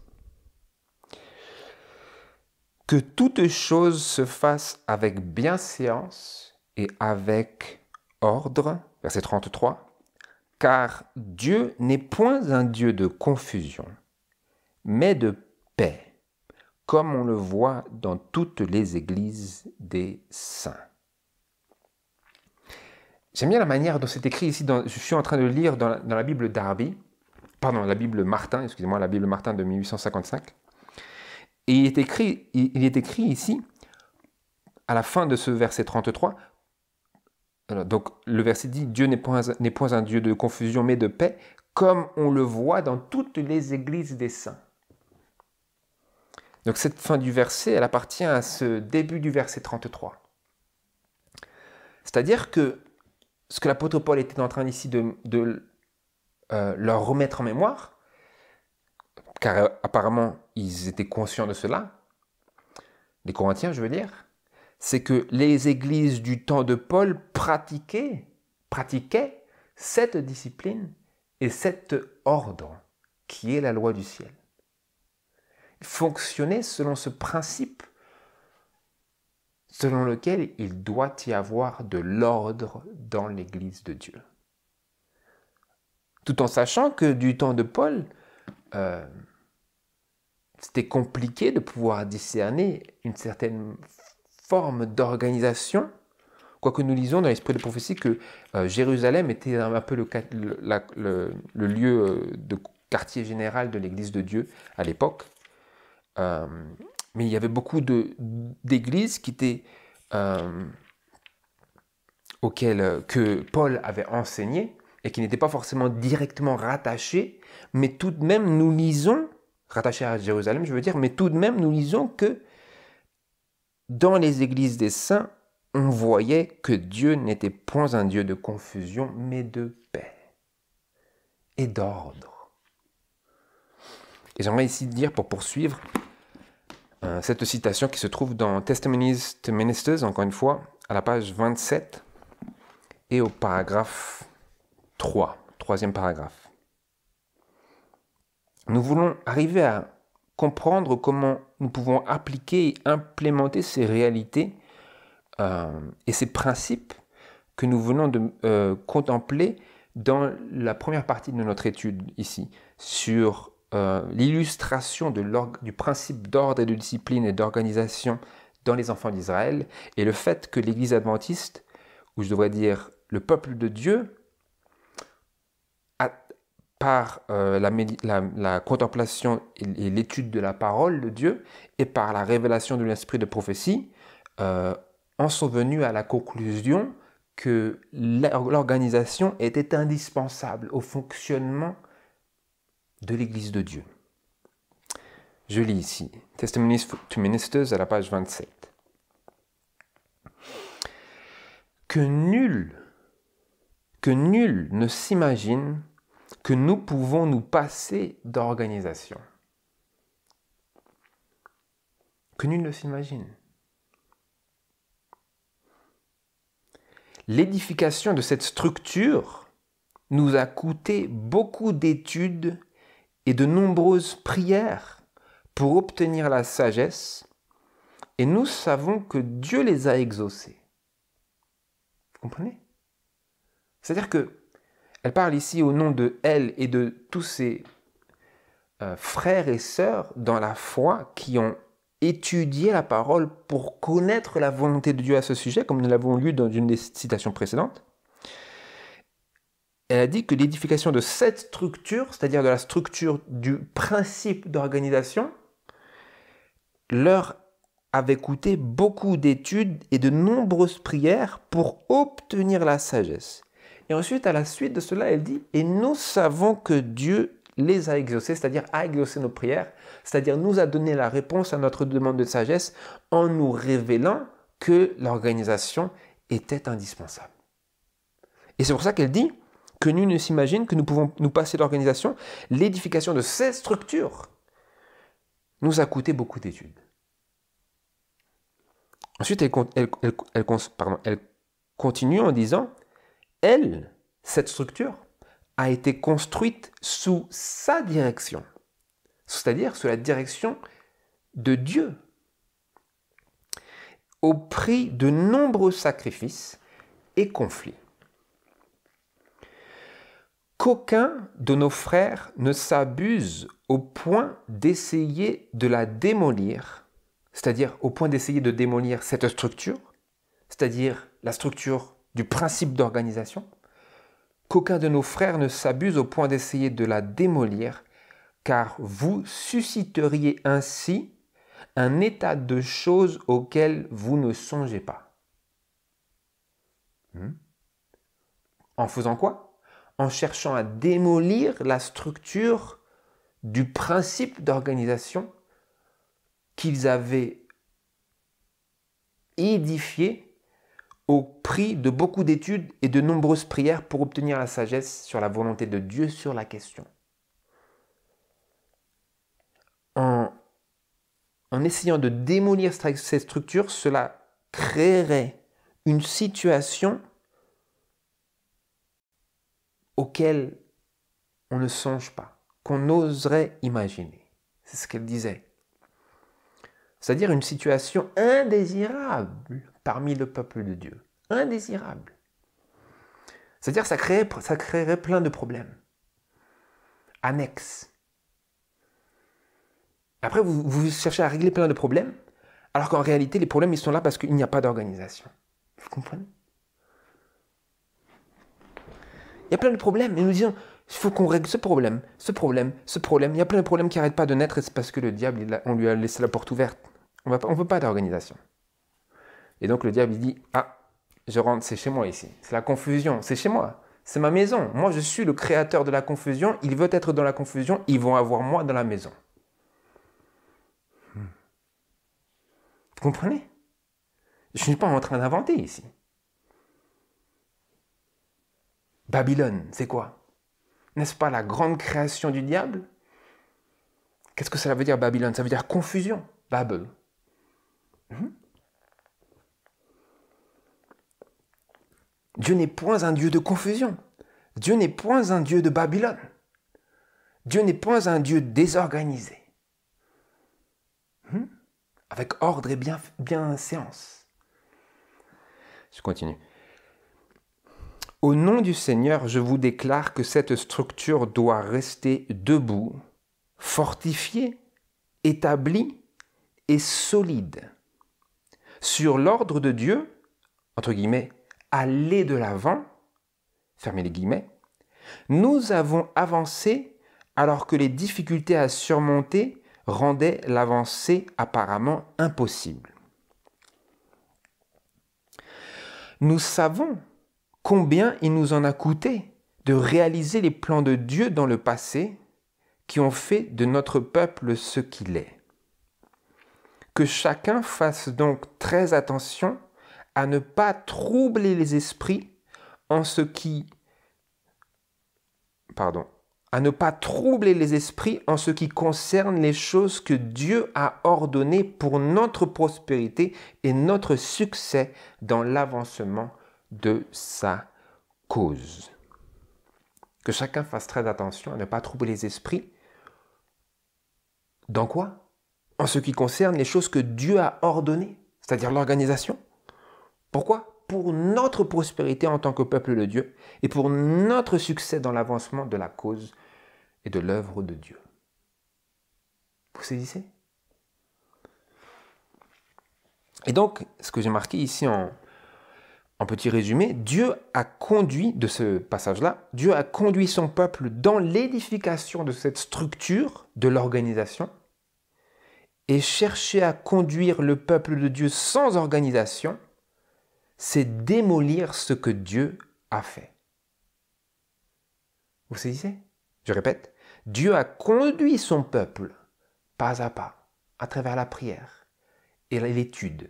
Que toutes choses se fassent avec bienséance et avec ordre, verset 33, car Dieu n'est point un Dieu de confusion, mais de paix, comme on le voit dans toutes les églises des saints. J'aime bien la manière dont c'est écrit ici. Dans, je suis en train de lire dans la, Bible d'Arby, pardon, la Bible Martin, excusez-moi, la Bible Martin de 1855. Et il est écrit, il, est écrit ici, à la fin de ce verset 33, donc le verset dit Dieu n'est n'est point un Dieu de confusion mais de paix, comme on le voit dans toutes les églises des saints. Donc cette fin du verset, elle appartient à ce début du verset 33. C'est-à-dire que ce que l'apôtre Paul était en train ici de, euh, leur remettre en mémoire, car euh, apparemment ils étaient conscients de cela, les Corinthiens je veux dire, c'est que les églises du temps de Paul pratiquaient, pratiquaient cette discipline et cet ordre qui est la loi du ciel. Ils fonctionnaient selon ce principe selon lequel il doit y avoir de l'ordre dans l'Église de Dieu. Tout en sachant que du temps de Paul, euh, c'était compliqué de pouvoir discerner une certaine forme d'organisation, quoique nous lisons dans l'esprit de prophétie que euh, Jérusalem était un, peu le, lieu euh, de quartier général de l'Église de Dieu à l'époque mais il y avait beaucoup d'églises qui étaient euh, auxquelles euh, que Paul avait enseigné et qui n'étaient pas forcément directement rattachées, mais tout de même nous lisons rattachées à Jérusalem, je veux dire, mais tout de même nous lisons que dans les églises des saints, on voyait que Dieu n'était point un Dieu de confusion, mais de paix et d'ordre. Et j'aimerais ici dire, pour poursuivre, euh, cette citation qui se trouve dans Testimonies to Ministers, encore une fois, à la page 27 et au paragraphe 3, troisième paragraphe. Nous voulons arriver à comprendre comment nous pouvons appliquer et implémenter ces réalités euh, et ces principes que nous venons de euh, contempler dans la première partie de notre étude ici, sur euh, l'illustration du principe d'ordre et de discipline et d'organisation dans les enfants d'Israël et le fait que l'Église adventiste, ou je devrais dire le peuple de Dieu, par euh, la, contemplation et, l'étude de la parole de Dieu et par la révélation de l'esprit de prophétie, euh, en sont venus à la conclusion que l'organisation était indispensable au fonctionnement de l'Église de Dieu. Je lis ici, Testimonies to Ministers à la page 27. Que nul, que nul ne s'imagine que nous pouvons nous passer d'organisation. Que nul ne s'imagine. L'édification de cette structure nous a coûté beaucoup d'études et de nombreuses prières pour obtenir la sagesse, et nous savons que Dieu les a exaucées. Vous comprenez C'est-à-dire que elle parle ici au nom de elle et de tous ses euh, frères et sœurs dans la foi qui ont étudié la parole pour connaître la volonté de Dieu à ce sujet, comme nous l'avons lu dans une des citations précédentes elle a dit que l'édification de cette structure, c'est-à-dire de la structure du principe d'organisation, leur avait coûté beaucoup d'études et de nombreuses prières pour obtenir la sagesse. Et ensuite, à la suite de cela, elle dit, et nous savons que Dieu les a exaucés, c'est-à-dire a exaucé nos prières, c'est-à-dire nous a donné la réponse à notre demande de sagesse en nous révélant que l'organisation était indispensable. Et c'est pour ça qu'elle dit, que nous ne s'imagine que nous pouvons nous passer d'organisation, l'édification de ces structures nous a coûté beaucoup d'études. Ensuite, elle continue en disant, elle, cette structure, a été construite sous sa direction, c'est-à-dire sous la direction de Dieu. Au prix de nombreux sacrifices et conflits qu'aucun de nos frères ne s'abuse au point d'essayer de la démolir, c'est-à-dire au point d'essayer de démolir cette structure, c'est-à-dire la structure du principe d'organisation, qu'aucun de nos frères ne s'abuse au point d'essayer de la démolir, car vous susciteriez ainsi un état de choses auquel vous ne songez pas. Hmm. en faisant quoi en cherchant à démolir la structure du principe d'organisation qu'ils avaient édifié au prix de beaucoup d'études et de nombreuses prières pour obtenir la sagesse sur la volonté de Dieu sur la question. En, essayant de démolir cette structure, cela créerait une situation auxquelles on ne songe pas, qu'on oserait imaginer. C'est ce qu'elle disait. C'est-à-dire une situation indésirable parmi le peuple de Dieu. Indésirable. C'est-à-dire ça, ça créerait plein de problèmes. Annexes. Après, vous, vous cherchez à régler plein de problèmes, alors qu'en réalité, les problèmes, ils sont là parce qu'il n'y a pas d'organisation. Vous comprenez Il y a plein de problèmes. Et nous disons, il faut qu'on règle ce problème, ce problème, ce problème. Il y a plein de problèmes qui n'arrêtent pas de naître et c'est parce que le diable, on lui a laissé la porte ouverte. On ne veut pas d'organisation. Et donc le diable, il dit, ah, je rentre, c'est chez moi ici. C'est la confusion, c'est chez moi. C'est ma maison. Moi, je suis le créateur de la confusion. Il veut être dans la confusion. Ils vont avoir moi dans la maison. Hmm. Vous comprenez Je ne suis pas en train d'inventer ici. Babylone, c'est quoi N'est-ce pas la grande création du diable Qu'est-ce que cela veut dire Babylone Ça veut dire confusion, Babel. Mhm. Dieu n'est point un Dieu de confusion. Dieu n'est point un Dieu de Babylone. Dieu n'est point un Dieu désorganisé. Mhm. Avec ordre et bien, bien séance. Je continue. Au nom du Seigneur, je vous déclare que cette structure doit rester debout, fortifiée, établie et solide. Sur l'ordre de Dieu, entre guillemets, aller de l'avant, fermez les guillemets, nous avons avancé alors que les difficultés à surmonter rendaient l'avancée apparemment impossible. Nous savons combien il nous en a coûté de réaliser les plans de Dieu dans le passé qui ont fait de notre peuple ce qu'il est. Que chacun fasse donc très attention à ne pas troubler les esprits en ce qui pardon, à ne pas troubler les esprits en ce qui concerne les choses que Dieu a ordonnées pour notre prospérité et notre succès dans l'avancement de sa cause. Que chacun fasse très attention à ne pas troubler les esprits. Dans quoi En ce qui concerne les choses que Dieu a ordonnées, c'est-à-dire l'organisation. Pourquoi Pour notre prospérité en tant que peuple de Dieu et pour notre succès dans l'avancement de la cause et de l'œuvre de Dieu. Vous saisissez Et donc, ce que j'ai marqué ici en, en petit résumé, Dieu a conduit, de ce passage-là, Dieu a conduit son peuple dans l'édification de cette structure de l'organisation et chercher à conduire le peuple de Dieu sans organisation, c'est démolir ce que Dieu a fait. Vous saisissez Je répète, Dieu a conduit son peuple pas à pas, à travers la prière et l'étude,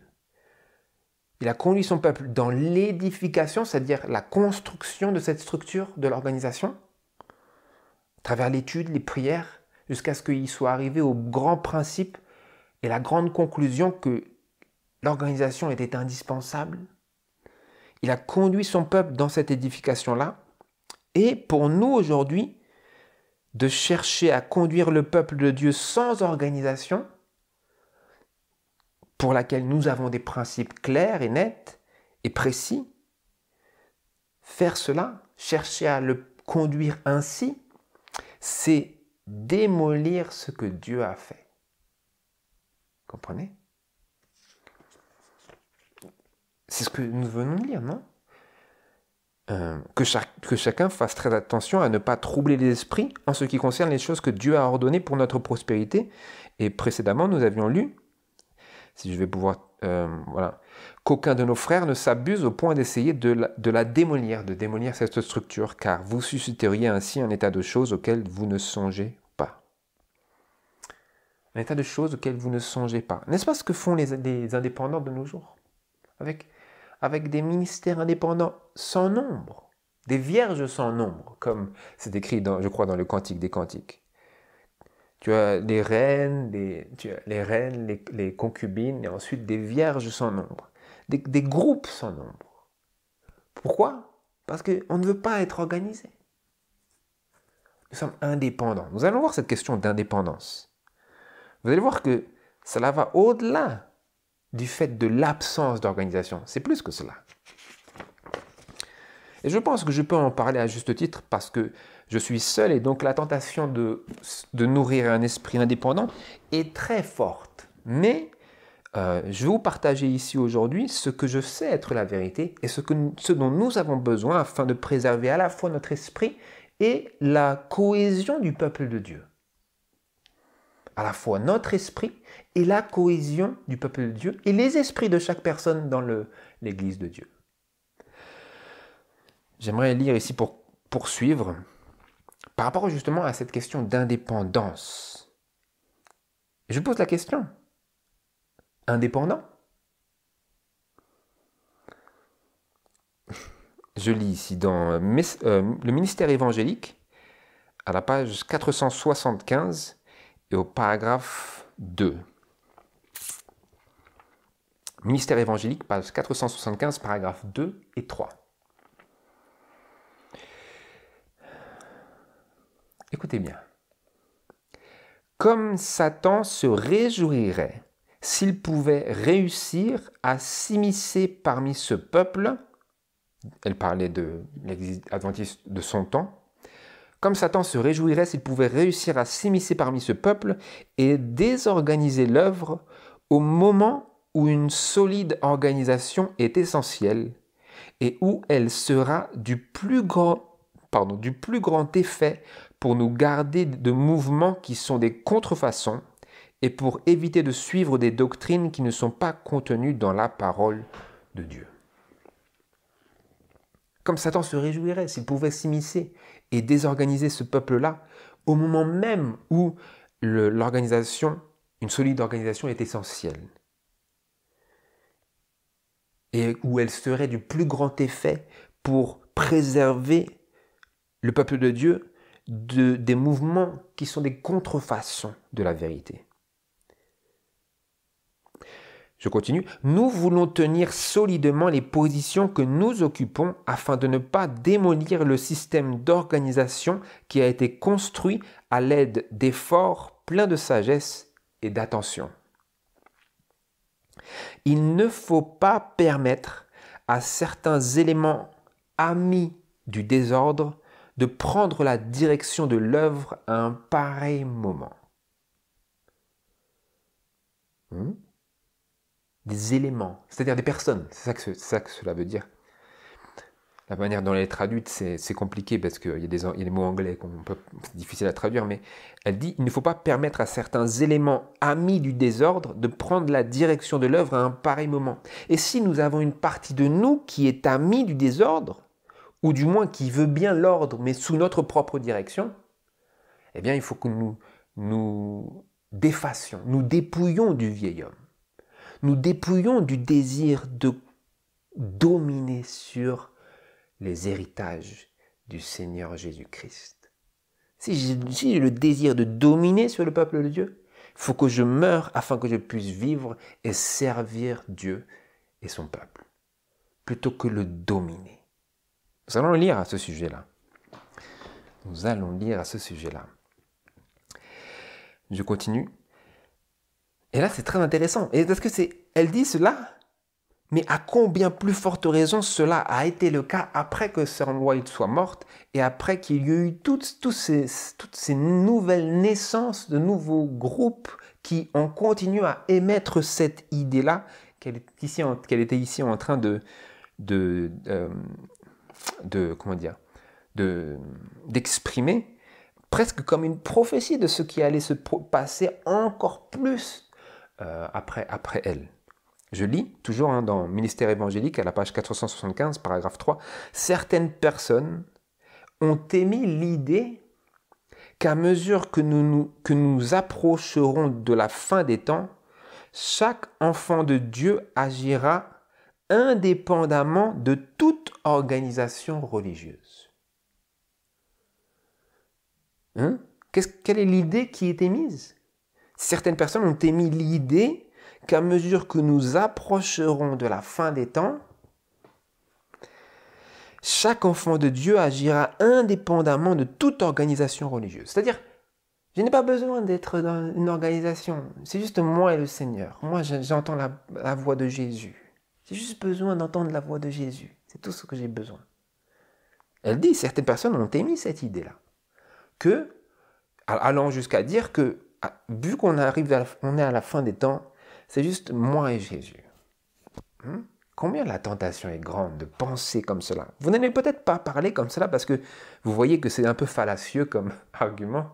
il a conduit son peuple dans l'édification, c'est-à-dire la construction de cette structure de l'organisation, à travers l'étude, les prières, jusqu'à ce qu'il soit arrivé au grand principe et la grande conclusion que l'organisation était indispensable. Il a conduit son peuple dans cette édification-là. Et pour nous aujourd'hui, de chercher à conduire le peuple de Dieu sans organisation, pour laquelle nous avons des principes clairs et nets et précis, faire cela, chercher à le conduire ainsi, c'est démolir ce que Dieu a fait. Comprenez C'est ce que nous venons de lire, non euh, que, que chacun fasse très attention à ne pas troubler les esprits en ce qui concerne les choses que Dieu a ordonnées pour notre prospérité. Et précédemment, nous avions lu si je vais pouvoir... Euh, voilà. Qu'aucun de nos frères ne s'abuse au point d'essayer de, la, démolir, de démolir cette structure, car vous susciteriez ainsi un état de choses auquel vous ne songez pas. Un état de choses auquel vous ne songez pas. N'est-ce pas ce que font les, indépendants de nos jours avec, avec des ministères indépendants sans nombre, des vierges sans nombre, comme c'est écrit, dans, je crois, dans le Cantique des Cantiques tu as des reines, les, les, reines les, concubines, et ensuite des vierges sans nombre, des, des groupes sans nombre. Pourquoi Parce qu'on ne veut pas être organisé. Nous sommes indépendants. Nous allons voir cette question d'indépendance. Vous allez voir que cela va au-delà du fait de l'absence d'organisation. C'est plus que cela. Et je pense que je peux en parler à juste titre parce que je suis seul et donc la tentation de, nourrir un esprit indépendant est très forte. Mais euh, je vais vous partager ici aujourd'hui ce que je sais être la vérité et ce, que, ce dont nous avons besoin afin de préserver à la fois notre esprit et la cohésion du peuple de Dieu. À la fois notre esprit et la cohésion du peuple de Dieu et les esprits de chaque personne dans l'Église de Dieu. J'aimerais lire ici pour poursuivre par rapport justement à cette question d'indépendance, je pose la question. Indépendant Je lis ici dans euh, euh, le ministère évangélique, à la page 475 et au paragraphe 2. Ministère évangélique, page 475, paragraphe 2 et 3. Écoutez bien. Comme Satan se réjouirait s'il pouvait réussir à s'immiscer parmi ce peuple, elle parlait de l'adventiste de son temps, comme Satan se réjouirait s'il pouvait réussir à s'immiscer parmi ce peuple et désorganiser l'œuvre au moment où une solide organisation est essentielle et où elle sera du plus grand, pardon, du plus grand effet pour nous garder de mouvements qui sont des contrefaçons et pour éviter de suivre des doctrines qui ne sont pas contenues dans la parole de Dieu. Comme Satan se réjouirait s'il pouvait s'immiscer et désorganiser ce peuple-là au moment même où l'organisation, une solide organisation est essentielle et où elle serait du plus grand effet pour préserver le peuple de Dieu des mouvements qui sont des contrefaçons de la vérité. Je continue. Nous voulons tenir solidement les positions que nous occupons afin de ne pas démolir le système d'organisation qui a été construit à l'aide d'efforts pleins de sagesse et d'attention. Il ne faut pas permettre à certains éléments amis du désordre de prendre la direction de l'œuvre à un pareil moment. Hmm? Des éléments, c'est-à-dire des personnes, c'est ça, que, cela veut dire. La manière dont elle est traduite, c'est compliqué parce qu'il y, a des, mots anglais qu'on peut, c'est difficile à traduire, mais elle dit il ne faut pas permettre à certains éléments amis du désordre de prendre la direction de l'œuvre à un pareil moment. Et si nous avons une partie de nous qui est amie du désordre, ou du moins qui veut bien l'ordre, mais sous notre propre direction, eh bien, il faut que nous nous défassions, nous dépouillons du vieil homme, nous dépouillons du désir de dominer sur les héritages du Seigneur Jésus-Christ. Si j'ai le désir de dominer sur le peuple de Dieu, il faut que je meure afin que je puisse vivre et servir Dieu et son peuple, plutôt que le dominer. Nous allons lire à ce sujet-là. Nous allons lire à ce sujet-là. Je continue. Et là, c'est très intéressant. Et parce que c'est, elle dit cela, mais à combien plus forte raison cela a été le cas après que Sarah White soit morte et après qu'il y ait eu toutes, toutes, ces, toutes ces nouvelles naissances de nouveaux groupes qui ont continué à émettre cette idée-là qu'elle, qu'elle était ici en train de, de, euh, de comment dire, de d'exprimer presque comme une prophétie de ce qui allait se passer encore plus euh, après, après elle. Je lis toujours hein, dans Ministère évangélique à la page 475, paragraphe 3, certaines personnes ont émis l'idée qu'à mesure que nous, nous, que nous approcherons de la fin des temps, chaque enfant de Dieu agira indépendamment de toute organisation religieuse. Hein? quelle est l'idée qui est émise Certaines personnes ont émis l'idée qu'à mesure que nous approcherons de la fin des temps, chaque enfant de Dieu agira indépendamment de toute organisation religieuse. C'est-à-dire, je n'ai pas besoin d'être dans une organisation, c'est juste moi et le Seigneur. Moi, j'entends la voix de Jésus. J'ai juste besoin d'entendre la voix de Jésus. C'est tout ce que j'ai besoin. Elle dit, certaines personnes ont émis cette idée-là. Que, allant jusqu'à dire que, vu qu'on arrive, on est à la fin des temps, c'est juste moi et Jésus. Hmm? Combien la tentation est grande de penser comme cela. Vous n'allez peut-être pas parler comme cela parce que vous voyez que c'est un peu fallacieux comme argument.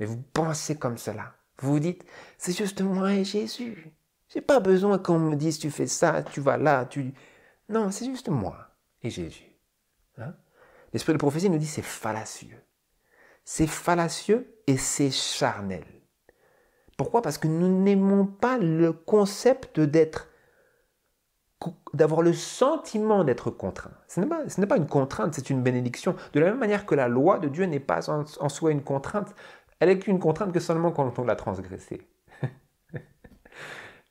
Mais vous pensez comme cela. Vous vous dites, c'est juste moi et Jésus. J'ai pas besoin qu'on me dise tu fais ça, tu vas là, tu. Non, c'est juste moi et Jésus. Hein. L'esprit de prophétie nous dit c'est fallacieux. C'est fallacieux et c'est charnel. Pourquoi Parce que nous n'aimons pas le concept d'être d'avoir le sentiment d'être contraint. Ce n'est pas, une contrainte, c'est une bénédiction. De la même manière que la loi de Dieu n'est pas en, soi une contrainte, elle est qu'une contrainte que seulement quand on l'a transgressée.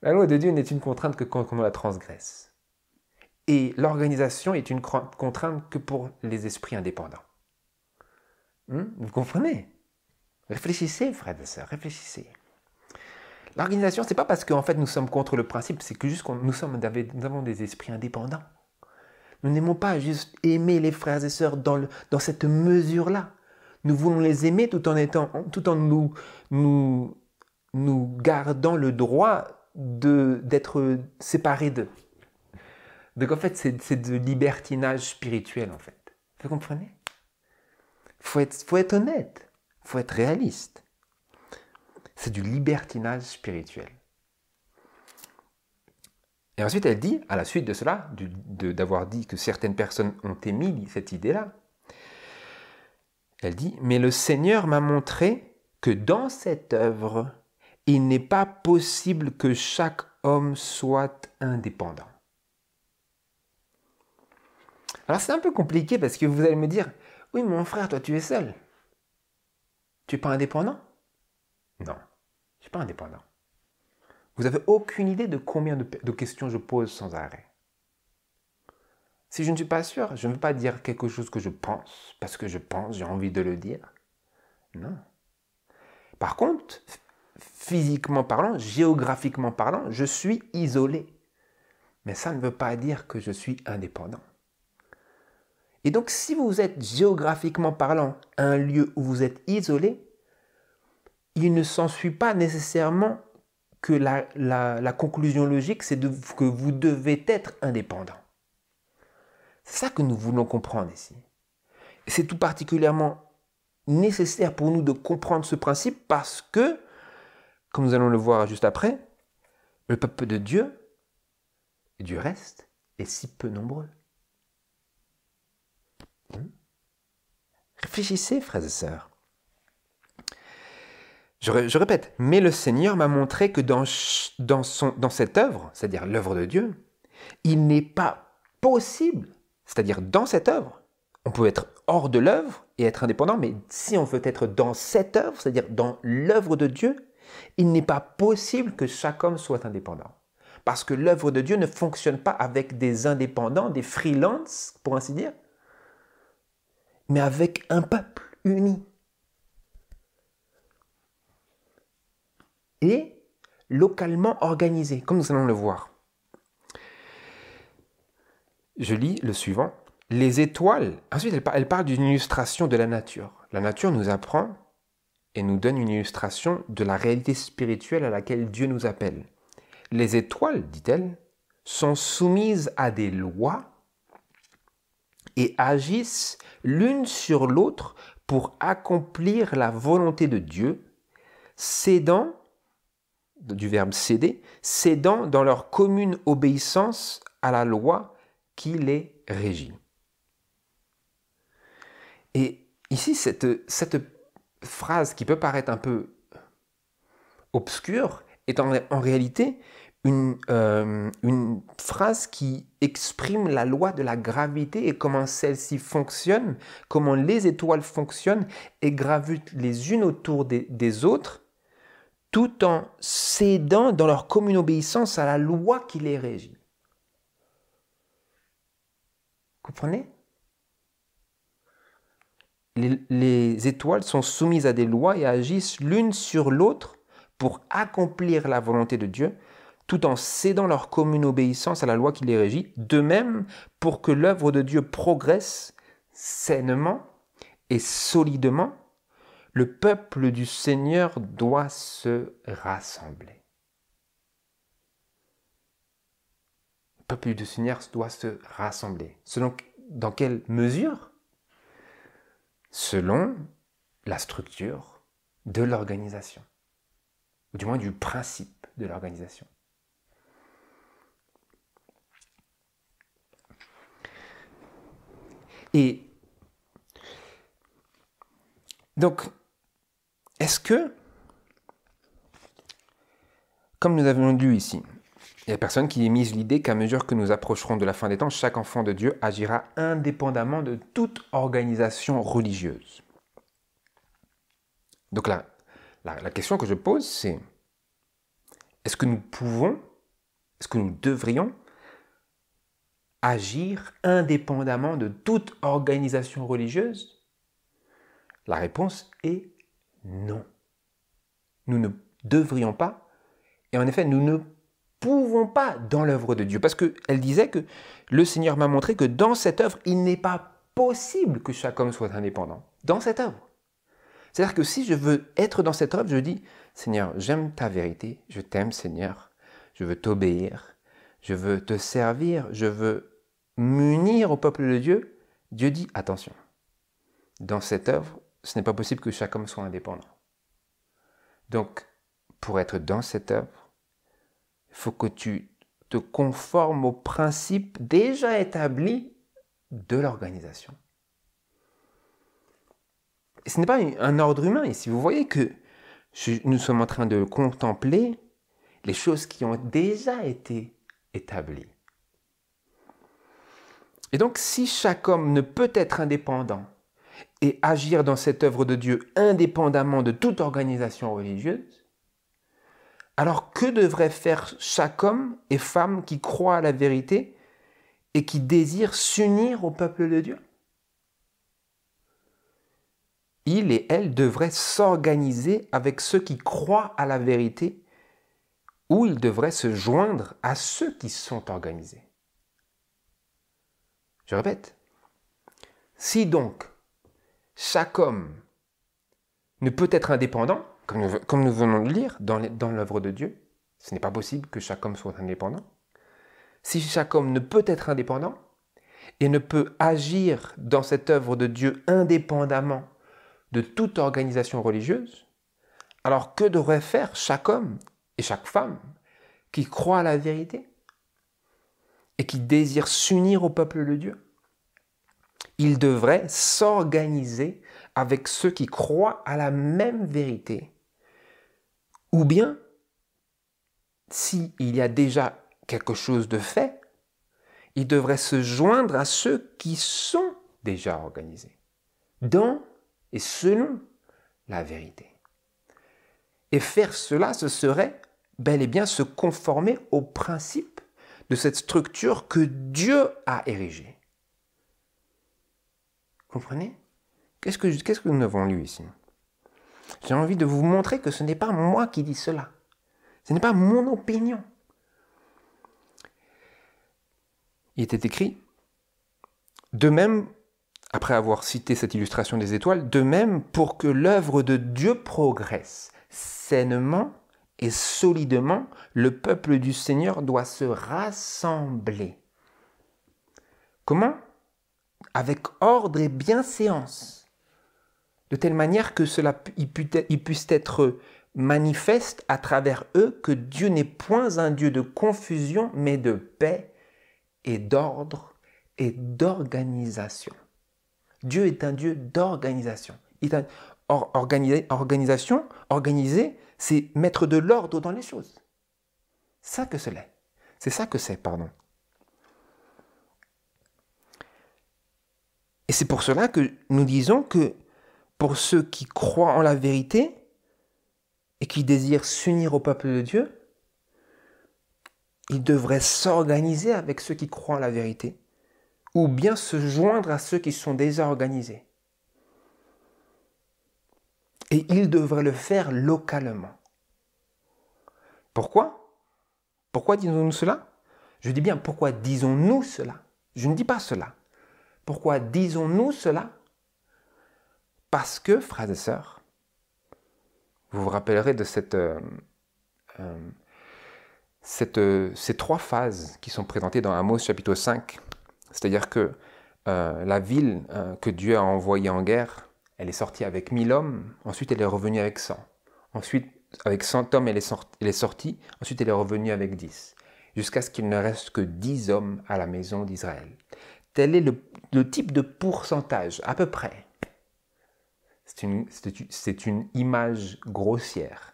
La loi de Dieu n'est une contrainte que quand on la transgresse. Et l'organisation est une contrainte que pour les esprits indépendants. Hmm? Vous comprenez Réfléchissez, frères et sœurs, réfléchissez. L'organisation, ce n'est pas parce qu'en fait nous sommes contre le principe, c'est que juste nous sommes, nous avons des esprits indépendants. Nous n'aimons pas juste aimer les frères et sœurs dans, cette mesure-là. Nous voulons les aimer tout en étant, tout en nous, nous gardant le droit de d'être séparé d'eux. Donc en fait, c'est de libertinage spirituel en fait. Vous comprenez faut être, faut être honnête, faut être réaliste. C'est du libertinage spirituel. Et ensuite, elle dit, à la suite de cela, d'avoir dit que certaines personnes ont émis cette idée-là, elle dit, mais le Seigneur m'a montré que dans cette œuvre, il n'est pas possible que chaque homme soit indépendant. Alors c'est un peu compliqué parce que vous allez me dire, oui mon frère, toi tu es seul. Tu n'es pas indépendant Non, je ne suis pas indépendant. Vous n'avez aucune idée de combien de, questions je pose sans arrêt. Si je ne suis pas sûr, je ne veux pas dire quelque chose que je pense, parce que je pense, j'ai envie de le dire. Non. Par contre, physiquement parlant, géographiquement parlant, je suis isolé. Mais ça ne veut pas dire que je suis indépendant. Et donc si vous êtes géographiquement parlant un lieu où vous êtes isolé, il ne s'ensuit pas nécessairement que la, la conclusion logique, c'est que vous devez être indépendant. C'est ça que nous voulons comprendre ici. C'est tout particulièrement nécessaire pour nous de comprendre ce principe parce que comme nous allons le voir juste après, le peuple de Dieu, du reste, est si peu nombreux. Hmm? Réfléchissez, frères et sœurs. Je, répète, mais le Seigneur m'a montré que dans, dans cette œuvre, c'est-à-dire l'œuvre de Dieu, il n'est pas possible, c'est-à-dire dans cette œuvre, on peut être hors de l'œuvre et être indépendant, mais si on veut être dans cette œuvre, c'est-à-dire dans l'œuvre de Dieu, il n'est pas possible que chaque homme soit indépendant. Parce que l'œuvre de Dieu ne fonctionne pas avec des indépendants, des freelances, pour ainsi dire, mais avec un peuple uni. Et localement organisé, comme nous allons le voir. Je lis le suivant. Les étoiles, ensuite elle, parle d'une illustration de la nature. La nature nous apprend et nous donne une illustration de la réalité spirituelle à laquelle Dieu nous appelle. Les étoiles, dit-elle, sont soumises à des lois et agissent l'une sur l'autre pour accomplir la volonté de Dieu, cédant, du verbe céder, cédant dans leur commune obéissance à la loi qui les régit. Et ici, cette, cette phrase qui peut paraître un peu obscure est en, réalité une, euh, une, phrase qui exprime la loi de la gravité et comment celle-ci fonctionne, comment les étoiles fonctionnent et gravitent les unes autour des, autres, tout en cédant dans leur commune obéissance à la loi qui les régit. Comprenez les, étoiles sont soumises à des lois et agissent l'une sur l'autre pour accomplir la volonté de Dieu, tout en cédant leur commune obéissance à la loi qui les régit, de même pour que l'œuvre de Dieu progresse sainement et solidement, le peuple du Seigneur doit se rassembler. Le peuple du Seigneur doit se rassembler. Selon dans quelle mesure selon la structure de l'organisation, ou du moins du principe de l'organisation. Et donc, est-ce que, comme nous avons lu ici, il n'y a personne qui émise l'idée qu'à mesure que nous approcherons de la fin des temps, chaque enfant de Dieu agira indépendamment de toute organisation religieuse. Donc la, la, la question que je pose, c'est est-ce que nous pouvons, est-ce que nous devrions agir indépendamment de toute organisation religieuse La réponse est non. Nous ne devrions pas, et en effet, nous ne pouvons pas dans l'œuvre de Dieu. Parce qu'elle disait que le Seigneur m'a montré que dans cette œuvre, il n'est pas possible que chaque homme soit indépendant. Dans cette œuvre. C'est-à-dire que si je veux être dans cette œuvre, je dis, Seigneur, j'aime ta vérité, je t'aime Seigneur, je veux t'obéir, je veux te servir, je veux m'unir au peuple de Dieu. Dieu dit, attention, dans cette œuvre, ce n'est pas possible que chaque homme soit indépendant. Donc, pour être dans cette œuvre, il faut que tu te conformes aux principes déjà établis de l'organisation. ce n'est pas un ordre humain ici. Vous voyez que nous sommes en train de contempler les choses qui ont déjà été établies. Et donc si chaque homme ne peut être indépendant et agir dans cette œuvre de Dieu indépendamment de toute organisation religieuse, alors que devrait faire chaque homme et femme qui croit à la vérité et qui désire s'unir au peuple de Dieu Il et elle devraient s'organiser avec ceux qui croient à la vérité ou ils devraient se joindre à ceux qui sont organisés. Je répète, si donc chaque homme ne peut être indépendant, comme nous, venons de lire dans, l'œuvre de Dieu, ce n'est pas possible que chaque homme soit indépendant. Si chaque homme ne peut être indépendant et ne peut agir dans cette œuvre de Dieu indépendamment de toute organisation religieuse, alors que devrait faire chaque homme et chaque femme qui croit à la vérité et qui désire s'unir au peuple de Dieu Il devrait s'organiser avec ceux qui croient à la même vérité ou bien, s'il y a déjà quelque chose de fait, il devrait se joindre à ceux qui sont déjà organisés, dans et selon la vérité. Et faire cela, ce serait bel et bien se conformer aux principe de cette structure que Dieu a érigée. Comprenez Qu'est-ce que nous avons lu ici j'ai envie de vous montrer que ce n'est pas moi qui dis cela. Ce n'est pas mon opinion. Il était écrit, de même, après avoir cité cette illustration des étoiles, de même pour que l'œuvre de Dieu progresse sainement et solidement, le peuple du Seigneur doit se rassembler. Comment Avec ordre et bienséance de telle manière que cela puisse être manifeste à travers eux que Dieu n'est point un Dieu de confusion, mais de paix et d'ordre et d'organisation. Dieu est un Dieu d'organisation. organiser, organisation, organiser, c'est mettre de l'ordre dans les choses. Ça que cela. C'est ça que c'est, pardon. Et c'est pour cela que nous disons que pour ceux qui croient en la vérité et qui désirent s'unir au peuple de Dieu, ils devraient s'organiser avec ceux qui croient en la vérité ou bien se joindre à ceux qui sont désorganisés. Et ils devraient le faire localement. Pourquoi Pourquoi disons-nous cela Je dis bien pourquoi disons-nous cela Je ne dis pas cela. Pourquoi disons-nous cela parce que, frères et sœurs, vous vous rappellerez de cette, euh, euh, euh, ces trois phases qui sont présentées dans Amos chapitre 5. C'est-à-dire que la ville que Dieu a envoyée en guerre, elle est sortie avec 1000 hommes, ensuite elle est revenue avec 100. Ensuite, avec 100 hommes, elle est, est sortie, ensuite elle est revenue avec 10. Jusqu'à ce qu'il ne reste que 10 hommes à la maison d'Israël. Tel est le type de pourcentage, à peu près, c'est une, image grossière,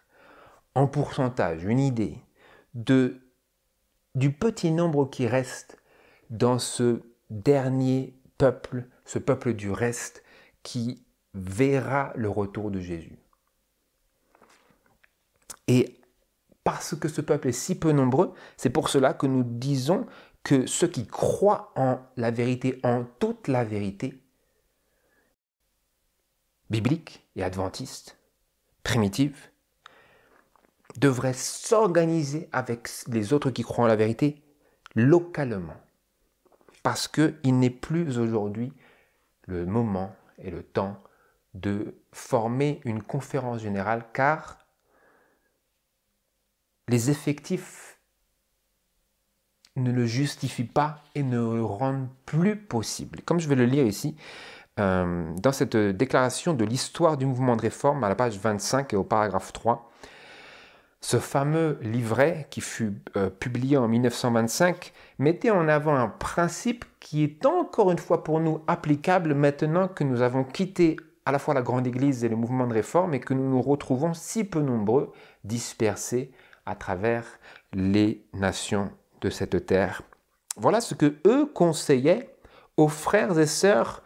en pourcentage, une idée de, du petit nombre qui reste dans ce dernier peuple, ce peuple du reste qui verra le retour de Jésus. Et parce que ce peuple est si peu nombreux, c'est pour cela que nous disons que ceux qui croient en la vérité, en toute la vérité, biblique et adventiste, primitive, devrait s'organiser avec les autres qui croient en la vérité localement. Parce qu'il n'est plus aujourd'hui le moment et le temps de former une conférence générale car les effectifs ne le justifient pas et ne le rendent plus possible. Comme je vais le lire ici, euh, dans cette déclaration de l'histoire du mouvement de réforme, à la page 25 et au paragraphe 3, ce fameux livret qui fut euh, publié en 1925 mettait en avant un principe qui est encore une fois pour nous applicable maintenant que nous avons quitté à la fois la Grande Église et le mouvement de réforme et que nous nous retrouvons si peu nombreux dispersés à travers les nations de cette terre. Voilà ce que eux conseillaient aux frères et sœurs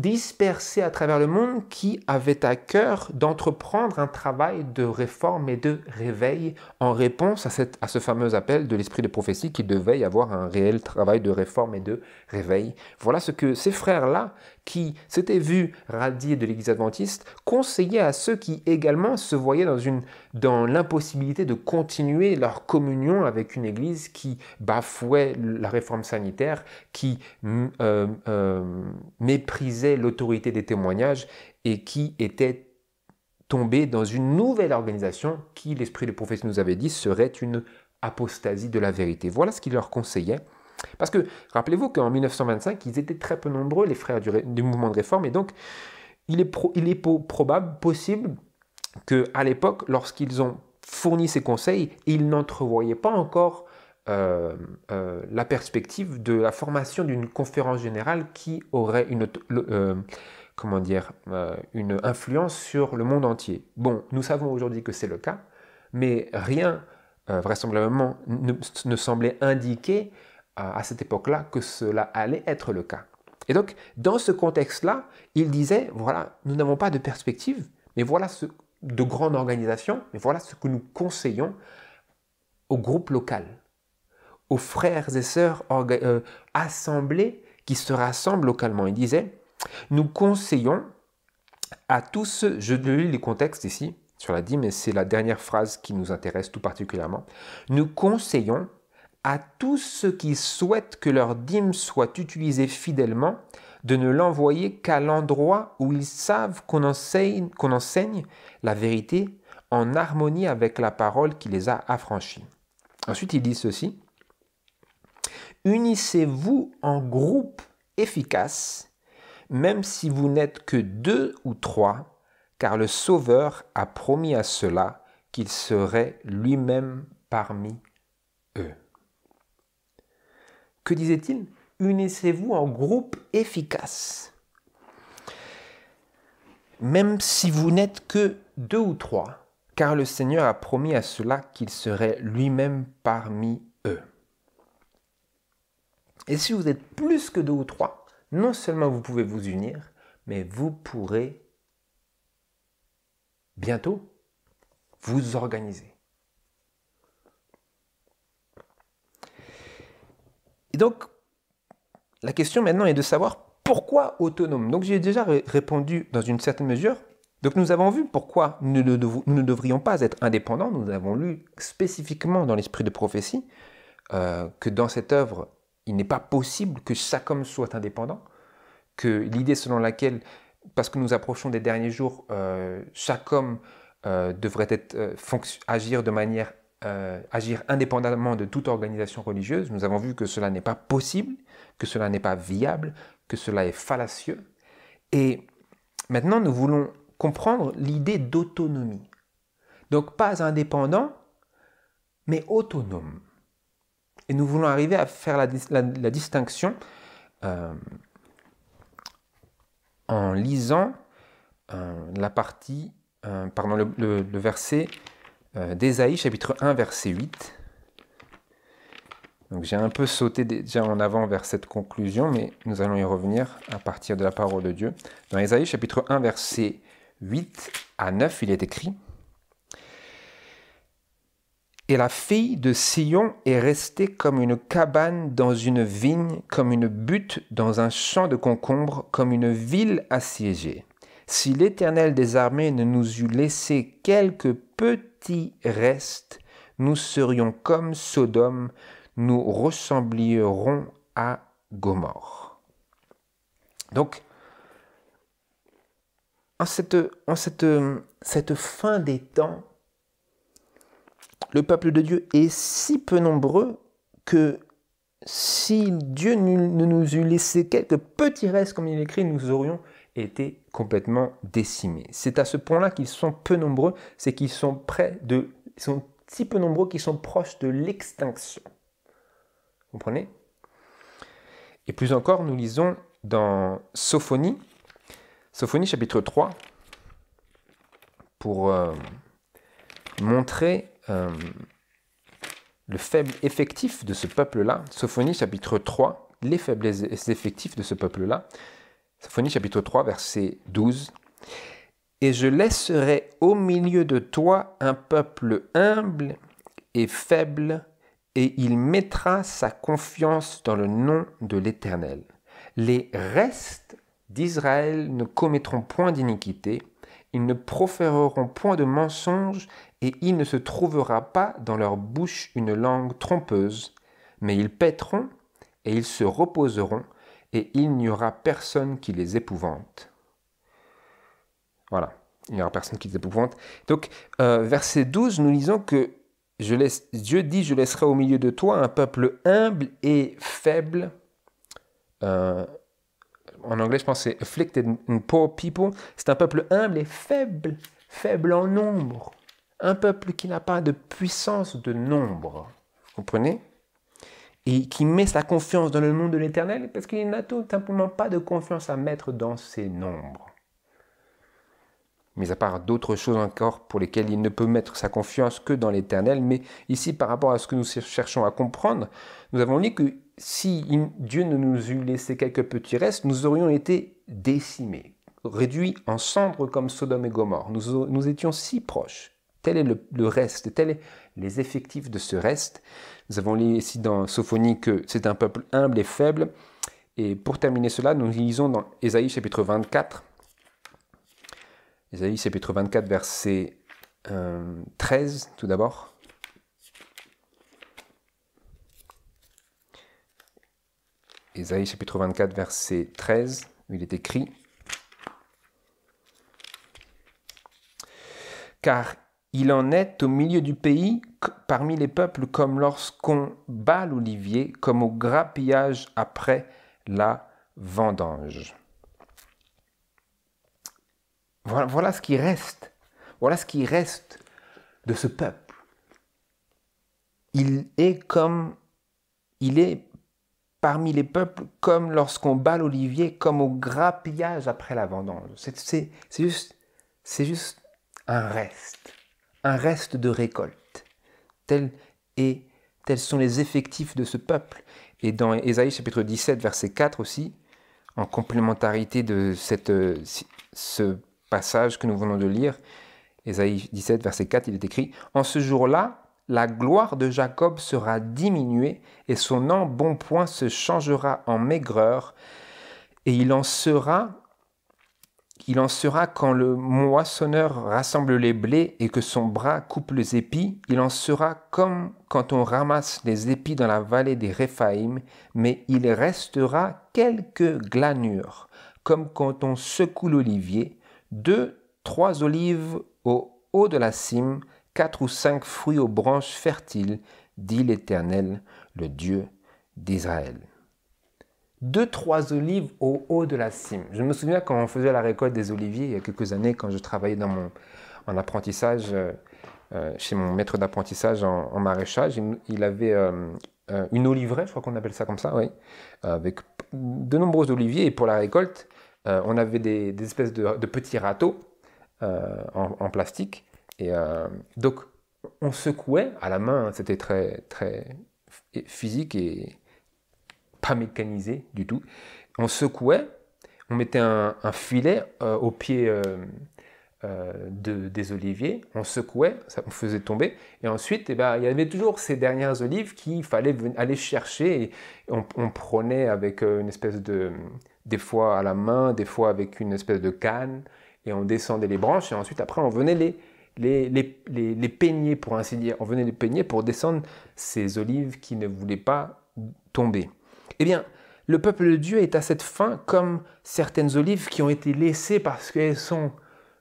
dispersés à travers le monde qui avaient à cœur d'entreprendre un travail de réforme et de réveil en réponse à, cette, à ce fameux appel de l'esprit de prophétie qui devait y avoir un réel travail de réforme et de réveil. Voilà ce que ces frères-là, qui s'était vu radier de l'Église adventiste, conseillait à ceux qui également se voyaient dans, l'impossibilité de continuer leur communion avec une Église qui bafouait la réforme sanitaire, qui mm, euh, euh, méprisait l'autorité des témoignages et qui était tombée dans une nouvelle organisation qui, l'Esprit de prophétie nous avait dit, serait une apostasie de la vérité. Voilà ce qu'il leur conseillait. Parce que rappelez-vous qu'en 1925, ils étaient très peu nombreux, les frères du, mouvement de réforme, et donc il est, probable, possible, qu'à l'époque, lorsqu'ils ont fourni ces conseils, ils n'entrevoyaient pas encore euh, euh, la perspective de la formation d'une conférence générale qui aurait une, euh, comment dire, une influence sur le monde entier. Bon, nous savons aujourd'hui que c'est le cas, mais rien vraisemblablement ne semblait indiquer à cette époque-là que cela allait être le cas. Et donc, dans ce contexte-là, il disait, voilà, nous n'avons pas de perspective, mais voilà ce, de grandes organisations, mais voilà ce que nous conseillons au groupe local, aux frères et sœurs euh, assemblés qui se rassemblent localement. Il disait, nous conseillons à tous ceux, je lis les contextes ici, sur la dit, mais c'est la dernière phrase qui nous intéresse tout particulièrement, nous conseillons à tous ceux qui souhaitent que leur dîme soit utilisée fidèlement de ne l'envoyer qu'à l'endroit où ils savent qu'on enseigne, enseigne, la vérité en harmonie avec la parole qui les a affranchis. Ensuite, il dit ceci. Unissez-vous en groupe efficace, même si vous n'êtes que deux ou trois, car le Sauveur a promis à cela qu'il serait lui-même parmi eux. Que disait-il Unissez-vous en groupe efficace. Même si vous n'êtes que deux ou trois, car le Seigneur a promis à ceux-là qu'il serait lui-même parmi eux. Et si vous êtes plus que deux ou trois, non seulement vous pouvez vous unir, mais vous pourrez bientôt vous organiser. Et donc, la question maintenant est de savoir pourquoi autonome. Donc, j'ai déjà répondu dans une certaine mesure. Donc, nous avons vu pourquoi nous ne, devrions pas être indépendants. Nous avons lu spécifiquement dans l'esprit de prophétie euh, que dans cette œuvre, il n'est pas possible que chaque homme soit indépendant, que l'idée selon laquelle, parce que nous approchons des derniers jours, euh, chaque homme euh, devrait être, agir de manière euh, agir indépendamment de toute organisation religieuse. Nous avons vu que cela n'est pas possible, que cela n'est pas viable, que cela est fallacieux. Et maintenant, nous voulons comprendre l'idée d'autonomie. Donc pas indépendant, mais autonome. Et nous voulons arriver à faire la, distinction euh, en lisant euh, la partie, pardon, le verset euh, d'Ésaïe chapitre 1 verset 8. Donc j'ai un peu sauté déjà en avant vers cette conclusion, mais nous allons y revenir à partir de la parole de Dieu. Dans Ésaïe chapitre 1 verset 8 à 9, il est écrit Et la fille de Sion est restée comme une cabane dans une vigne, comme une butte dans un champ de concombres, comme une ville assiégée. Si l'Éternel des armées ne nous eût laissé quelque peu petit reste, nous serions comme Sodome, nous ressemblierons à Gomorre. Donc, en cette, cette, cette fin des temps, le peuple de Dieu est si peu nombreux que si Dieu ne nous eût laissé quelques petits restes, comme il écrit, nous aurions été complètement décimés. C'est à ce point-là qu'ils sont peu nombreux, c'est qu'ils sont près de, sont si peu nombreux qu'ils sont proches de l'extinction. Vous comprenez Et plus encore, nous lisons dans Sophonie, Sophonie chapitre 3, pour euh, montrer euh, le faible effectif de ce peuple-là. Sophonie chapitre 3, les faibles effectifs de ce peuple-là. Symphonie chapitre 3, verset 12. Et je laisserai au milieu de toi un peuple humble et faible, et il mettra sa confiance dans le nom de l'Éternel. Les restes d'Israël ne commettront point d'iniquité, ils ne proféreront point de mensonges, et il ne se trouvera pas dans leur bouche une langue trompeuse, mais ils paîtront et ils se reposeront et il n'y aura personne qui les épouvante. Voilà, il n'y aura personne qui les épouvante. Donc, euh, verset 12, nous lisons que je laisse, Dieu dit, je laisserai au milieu de toi un peuple humble et faible. Euh, en anglais, je pense c'est afflicted and poor people. C'est un peuple humble et faible, faible en nombre. Un peuple qui n'a pas de puissance de nombre. Vous comprenez et qui met sa confiance dans le nom de l'Éternel parce qu'il n'a tout simplement pas de confiance à mettre dans ses nombres. Mis à part d'autres choses encore pour lesquelles il ne peut mettre sa confiance que dans l'Éternel, mais ici par rapport à ce que nous cherchons à comprendre, nous avons dit que si Dieu ne nous eût laissé quelques petits restes, nous aurions été décimés, réduits en cendres comme Sodome et Gomorre. Nous, étions si proches. Tel est le, reste, tels est les effectifs de ce reste. Nous avons lu ici dans Sophonie que c'est un peuple humble et faible. Et pour terminer cela, nous lisons dans Ésaïe chapitre 24, Ésaïe chapitre 24 verset 13 euh, tout d'abord. Ésaïe chapitre 24 verset 13, où il est écrit, Car il en est au milieu du pays, parmi les peuples, comme lorsqu'on bat l'olivier, comme au grappillage après la vendange. Voilà, ce qui reste. Voilà ce qui reste de ce peuple. Il est comme. Il est parmi les peuples comme lorsqu'on bat l'olivier, comme au grappillage après la vendange. C'est juste, juste un reste un reste de récolte. Tel est, tels sont les effectifs de ce peuple. Et dans Ésaïe chapitre 17, verset 4 aussi, en complémentarité de cette, euh, ce passage que nous venons de lire, Ésaïe 17, verset 4, il est écrit En ce jour-là, la gloire de Jacob sera diminuée et son embonpoint se changera en maigreur et il en sera il en sera quand le moissonneur rassemble les blés et que son bras coupe les épis, il en sera comme quand on ramasse les épis dans la vallée des Réphaïm, mais il restera quelques glanures, comme quand on secoue l'olivier, deux, trois olives au haut de la cime, quatre ou cinq fruits aux branches fertiles, dit l'Éternel, le Dieu d'Israël deux, trois olives au haut de la cime. Je me souviens quand on faisait la récolte des oliviers il y a quelques années, quand je travaillais dans mon, en apprentissage, euh, euh, chez mon maître d'apprentissage en, maraîchage, il, avait euh, une oliveraie, je crois qu'on appelle ça comme ça, oui, avec de nombreux oliviers. Et pour la récolte, on avait des, espèces de, petits râteaux en, plastique. Et donc, on secouait à la main, c'était très, très physique et pas mécanisé du tout. On secouait, on mettait un, filet euh, au pied euh, euh, des oliviers, on secouait, ça, on faisait tomber, et ensuite, eh ben, il y avait toujours ces dernières olives qu'il fallait aller chercher, et on, prenait avec une espèce de, des fois à la main, des fois avec une espèce de canne, et on descendait les branches, et ensuite, après, on venait les, les, les, les peigner, pour ainsi dire, on venait les peigner pour descendre ces olives qui ne voulaient pas tomber. Eh bien, le peuple de Dieu est à cette fin comme certaines olives qui ont été laissées parce qu'elles sont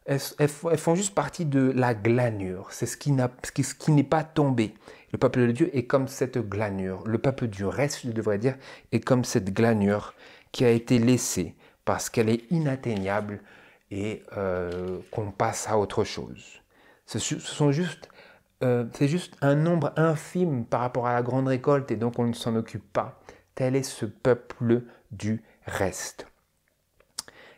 elles, font juste partie de la glanure. C'est ce qui, n'est pas tombé. Le peuple de Dieu est comme cette glanure. Le peuple du reste, je devrais dire, est comme cette glanure qui a été laissée parce qu'elle est inatteignable et euh, qu'on passe à autre chose. Ce, sont juste, euh, c'est juste un nombre infime par rapport à la grande récolte et donc on ne s'en occupe pas tel est ce peuple du reste.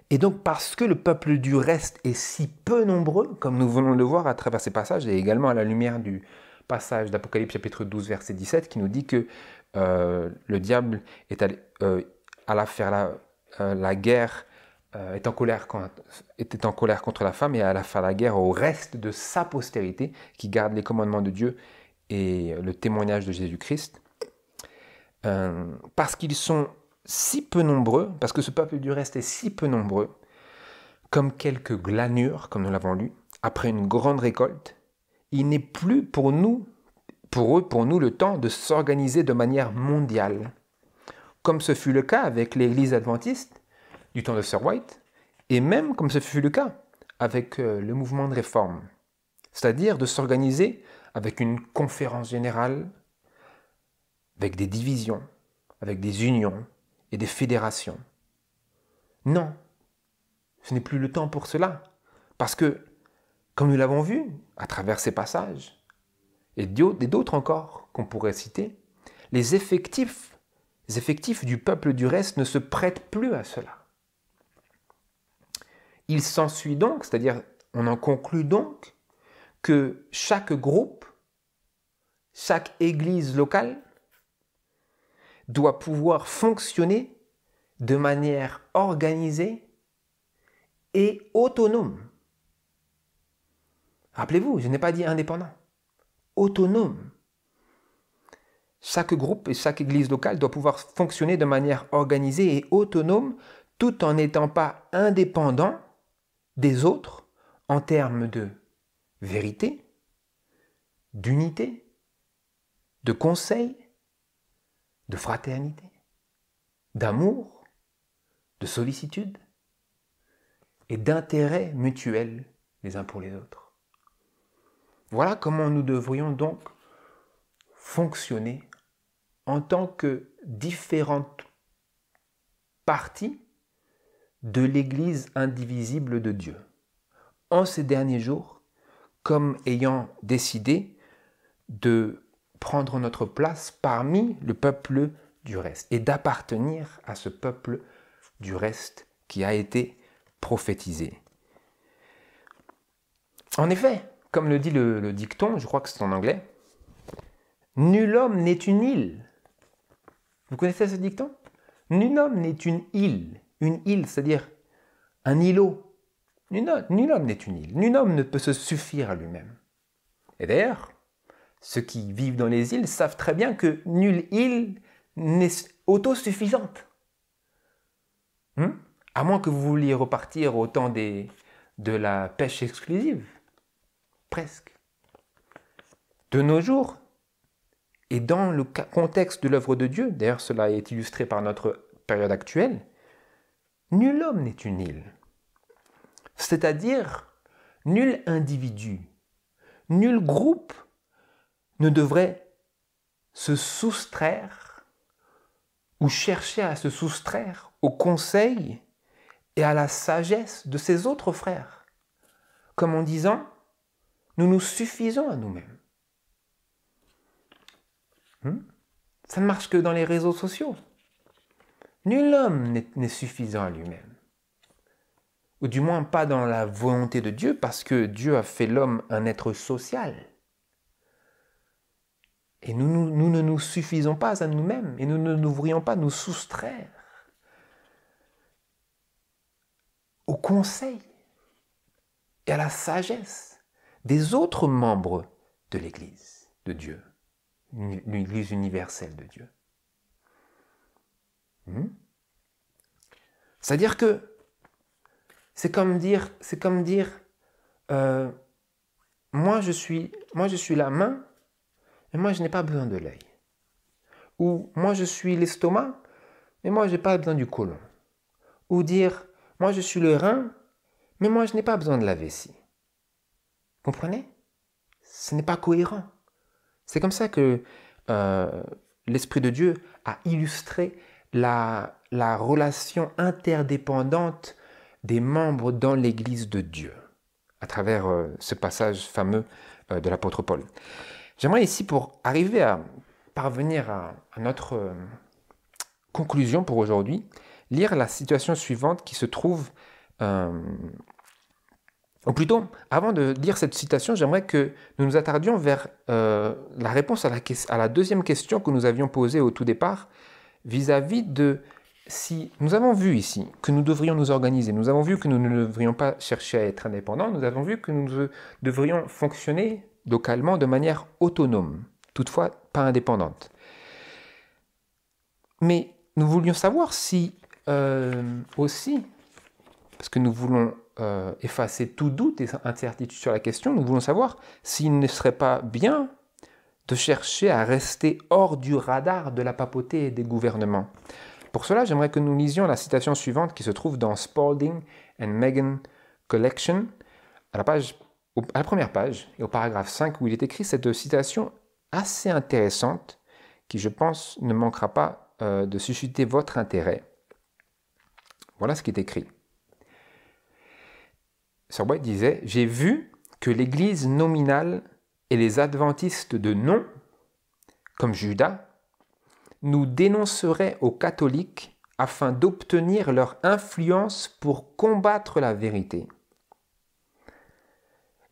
Et donc parce que le peuple du reste est si peu nombreux, comme nous venons de le voir à travers ces passages, et également à la lumière du passage d'Apocalypse chapitre 12 verset 17, qui nous dit que euh, le diable est allé, euh, faire la, euh, guerre, euh, est en colère quand, était en colère contre la femme et la faire la guerre au reste de sa postérité qui garde les commandements de Dieu et le témoignage de Jésus-Christ. Euh, parce qu'ils sont si peu nombreux, parce que ce peuple du reste est si peu nombreux, comme quelques glanures, comme nous l'avons lu, après une grande récolte, il n'est plus pour nous, pour eux, pour nous, le temps de s'organiser de manière mondiale, comme ce fut le cas avec l'Église adventiste du temps de Sir White, et même comme ce fut le cas avec euh, le mouvement de réforme, c'est-à-dire de s'organiser avec une conférence générale, avec des divisions, avec des unions et des fédérations. Non, ce n'est plus le temps pour cela, parce que, comme nous l'avons vu à travers ces passages, et d'autres encore qu'on pourrait citer, les effectifs, effectifs du peuple du reste ne se prêtent plus à cela. Il s'ensuit donc, c'est-à-dire on en conclut donc, que chaque groupe, chaque église locale doit pouvoir fonctionner de manière organisée et autonome. Rappelez-vous, je n'ai pas dit indépendant, autonome. Chaque groupe et chaque église locale doit pouvoir fonctionner de manière organisée et autonome tout en n'étant pas indépendant des autres en termes de vérité, d'unité, de conseil de fraternité, d'amour, de sollicitude et d'intérêt mutuel les uns pour les autres. Voilà comment nous devrions donc fonctionner en tant que différentes parties de l'Église indivisible de Dieu, en ces derniers jours, comme ayant décidé de prendre notre place parmi le peuple du reste et d'appartenir à ce peuple du reste qui a été prophétisé. En effet, comme le dit le, dicton, je crois que c'est en anglais, Nul homme n'est une île. Vous connaissez ce dicton Nul homme n'est une île. Une île, c'est-à-dire un îlot. nul homme n'est une île. Nul homme ne peut se suffire à lui-même. Et d'ailleurs, ceux qui vivent dans les îles savent très bien que nulle île n'est autosuffisante. Hmm? à moins que vous vouliez repartir au temps des, de la pêche exclusive. Presque. De nos jours, et dans le contexte de l'œuvre de Dieu, d'ailleurs cela est illustré par notre période actuelle, nul homme n'est une île. C'est-à-dire, nul individu, nul groupe ne devrait se soustraire ou chercher à se soustraire au conseil et à la sagesse de ses autres frères, comme en disant, nous nous suffisons à nous-mêmes. Hmm? Ça ne marche que dans les réseaux sociaux. Nul homme n'est suffisant à lui-même. Ou du moins pas dans la volonté de Dieu, parce que Dieu a fait l'homme un être social. Et nous, ne nous suffisons pas à nous-mêmes et nous ne devrions pas nous soustraire au conseil et à la sagesse des autres membres de l'Église de Dieu, l'Église universelle de Dieu. Hmm? C'est-à-dire que c'est comme dire, c'est comme dire, euh, moi je suis, moi je suis la main mais moi je n'ai pas besoin de l'œil. Ou moi je suis l'estomac, mais moi je n'ai pas besoin du côlon. Ou dire moi je suis le rein, mais moi je n'ai pas besoin de la vessie. Comprenez Ce n'est pas cohérent. C'est comme ça que euh, l'Esprit de Dieu a illustré la, relation interdépendante des membres dans l'Église de Dieu, à travers euh, ce passage fameux euh, de l'apôtre Paul. J'aimerais ici, pour arriver à parvenir à, notre euh, conclusion pour aujourd'hui, lire la situation suivante qui se trouve... Euh, ou plutôt, avant de lire cette citation, j'aimerais que nous nous attardions vers euh, la réponse à la, deuxième question que nous avions posée au tout départ, vis à -vis de si nous avons vu ici que nous devrions nous organiser, nous avons vu que nous ne devrions pas chercher à être indépendants, nous avons vu que nous devrions fonctionner localement de manière autonome, toutefois pas indépendante. Mais nous voulions savoir si euh, aussi, parce que nous voulons euh, effacer tout doute et incertitude sur la question, nous voulons savoir s'il ne serait pas bien de chercher à rester hors du radar de la papauté des gouvernements. Pour cela, j'aimerais que nous lisions la citation suivante qui se trouve dans Spalding and Megan Collection, à la page à la première page et au paragraphe 5 où il est écrit cette citation assez intéressante qui, je pense, ne manquera pas euh, de susciter votre intérêt. Voilà ce qui est écrit. Sir disait J'ai vu que l'Église nominale et les adventistes de nom, comme Judas, nous dénonceraient aux catholiques afin d'obtenir leur influence pour combattre la vérité.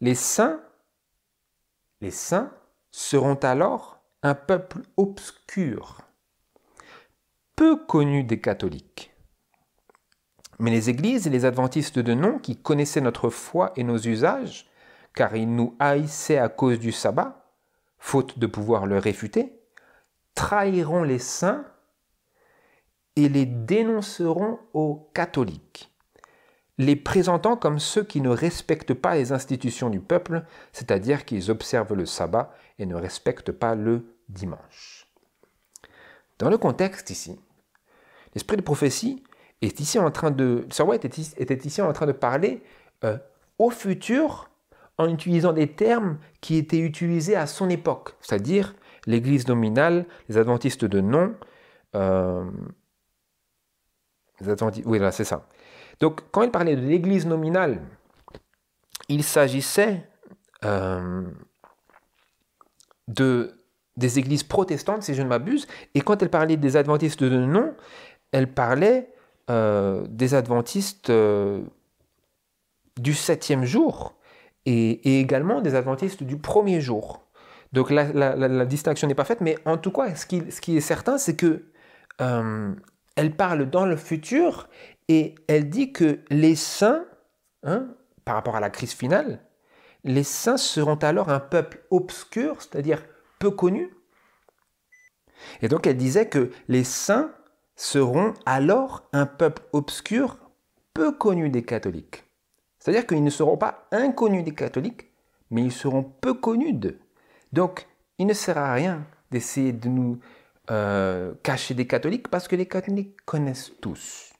Les saints, les saints seront alors un peuple obscur, peu connu des catholiques. Mais les églises et les adventistes de nom qui connaissaient notre foi et nos usages, car ils nous haïssaient à cause du sabbat, faute de pouvoir le réfuter, trahiront les saints et les dénonceront aux catholiques les présentant comme ceux qui ne respectent pas les institutions du peuple, c'est-à-dire qu'ils observent le sabbat et ne respectent pas le dimanche. Dans le contexte ici, l'esprit de prophétie est ici en train de, était ici en train de parler euh, au futur en utilisant des termes qui étaient utilisés à son époque, c'est-à-dire l'Église nominale, les adventistes de nom, euh, les adventistes, oui là c'est ça, donc quand elle parlait de l'Église nominale, il s'agissait euh, de, des églises protestantes, si je ne m'abuse, et quand elle parlait des adventistes de nom, elle parlait euh, des adventistes euh, du septième jour et, également des adventistes du premier jour. Donc la, la, distinction n'est pas faite, mais en tout cas, ce qui est certain, c'est que elle parle dans le futur et elle dit que les saints, hein, par rapport à la crise finale, les saints seront alors un peuple obscur, c'est-à-dire peu connu. Et donc elle disait que les saints seront alors un peuple obscur, peu connu des catholiques. C'est-à-dire qu'ils ne seront pas inconnus des catholiques, mais ils seront peu connus d'eux. Donc il ne sert à rien d'essayer de nous euh, cacher des catholiques parce que les catholiques connaissent tous,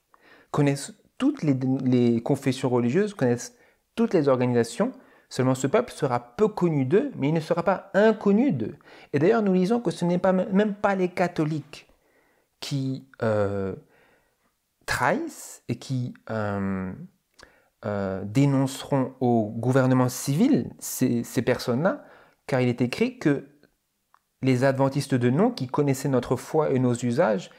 connaissent toutes les, confessions religieuses, connaissent toutes les organisations. Seulement ce peuple sera peu connu d'eux, mais il ne sera pas inconnu d'eux. Et d'ailleurs, nous lisons que ce n'est pas, même pas les catholiques qui euh, trahissent et qui euh, dénonceront au gouvernement civil ces personnes-là, car il est écrit que les adventistes de nom, qui connaissaient notre foi et nos usages,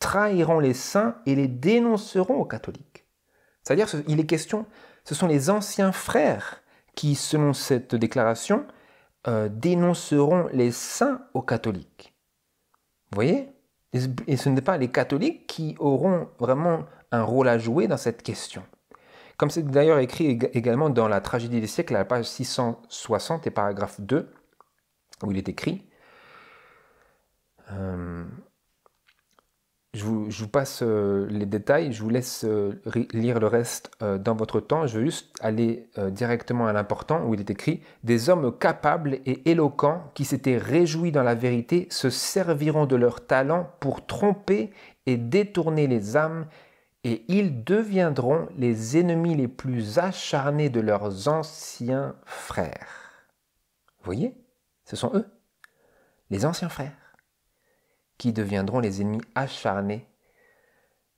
trahiront les saints et les dénonceront aux catholiques. C'est-à-dire, il est question, ce sont les anciens frères qui, selon cette déclaration, euh, dénonceront les saints aux catholiques. Vous voyez Et ce n'est pas les catholiques qui auront vraiment un rôle à jouer dans cette question. Comme c'est d'ailleurs écrit également dans la tragédie des siècles, à la page 660 et paragraphe 2, où il est écrit euh, je, vous, passe euh, les détails, je vous laisse euh, lire le reste dans votre temps. Je veux juste aller directement à l'important où il est écrit Des hommes capables et éloquents qui s'étaient réjouis dans la vérité se serviront de leur talent pour tromper et détourner les âmes et ils deviendront les ennemis les plus acharnés de leurs anciens frères. Vous voyez Ce sont eux, les anciens frères qui deviendront les ennemis acharnés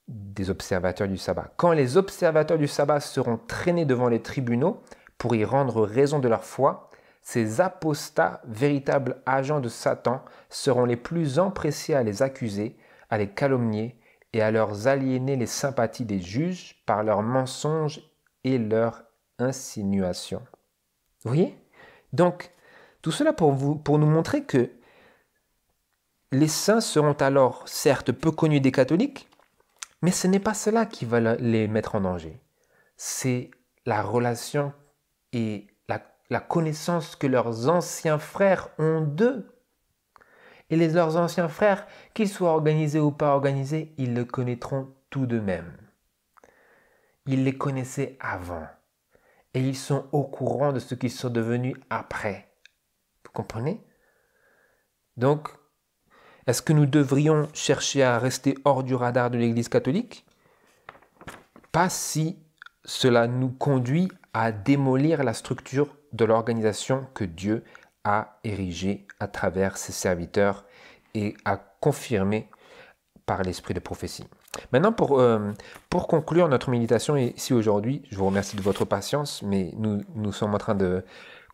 des observateurs du sabbat. Quand les observateurs du sabbat seront traînés devant les tribunaux pour y rendre raison de leur foi, ces apostats, véritables agents de Satan, seront les plus empressés à les accuser, à les calomnier et à leur aliéner les sympathies des juges par leurs mensonges et leurs insinuations. Vous voyez Donc, tout cela pour, vous, pour nous montrer que les saints seront alors certes peu connus des catholiques, mais ce n'est pas cela qui va les mettre en danger. C'est la relation et la, connaissance que leurs anciens frères ont d'eux. Et les, leurs anciens frères, qu'ils soient organisés ou pas organisés, ils le connaîtront tout de même. Ils les connaissaient avant. Et ils sont au courant de ce qu'ils sont devenus après. Vous comprenez Donc, est-ce que nous devrions chercher à rester hors du radar de l'Église catholique Pas si cela nous conduit à démolir la structure de l'organisation que Dieu a érigée à travers ses serviteurs et a confirmée par l'esprit de prophétie. Maintenant, pour, euh, pour conclure notre méditation ici aujourd'hui, je vous remercie de votre patience, mais nous, nous sommes en train de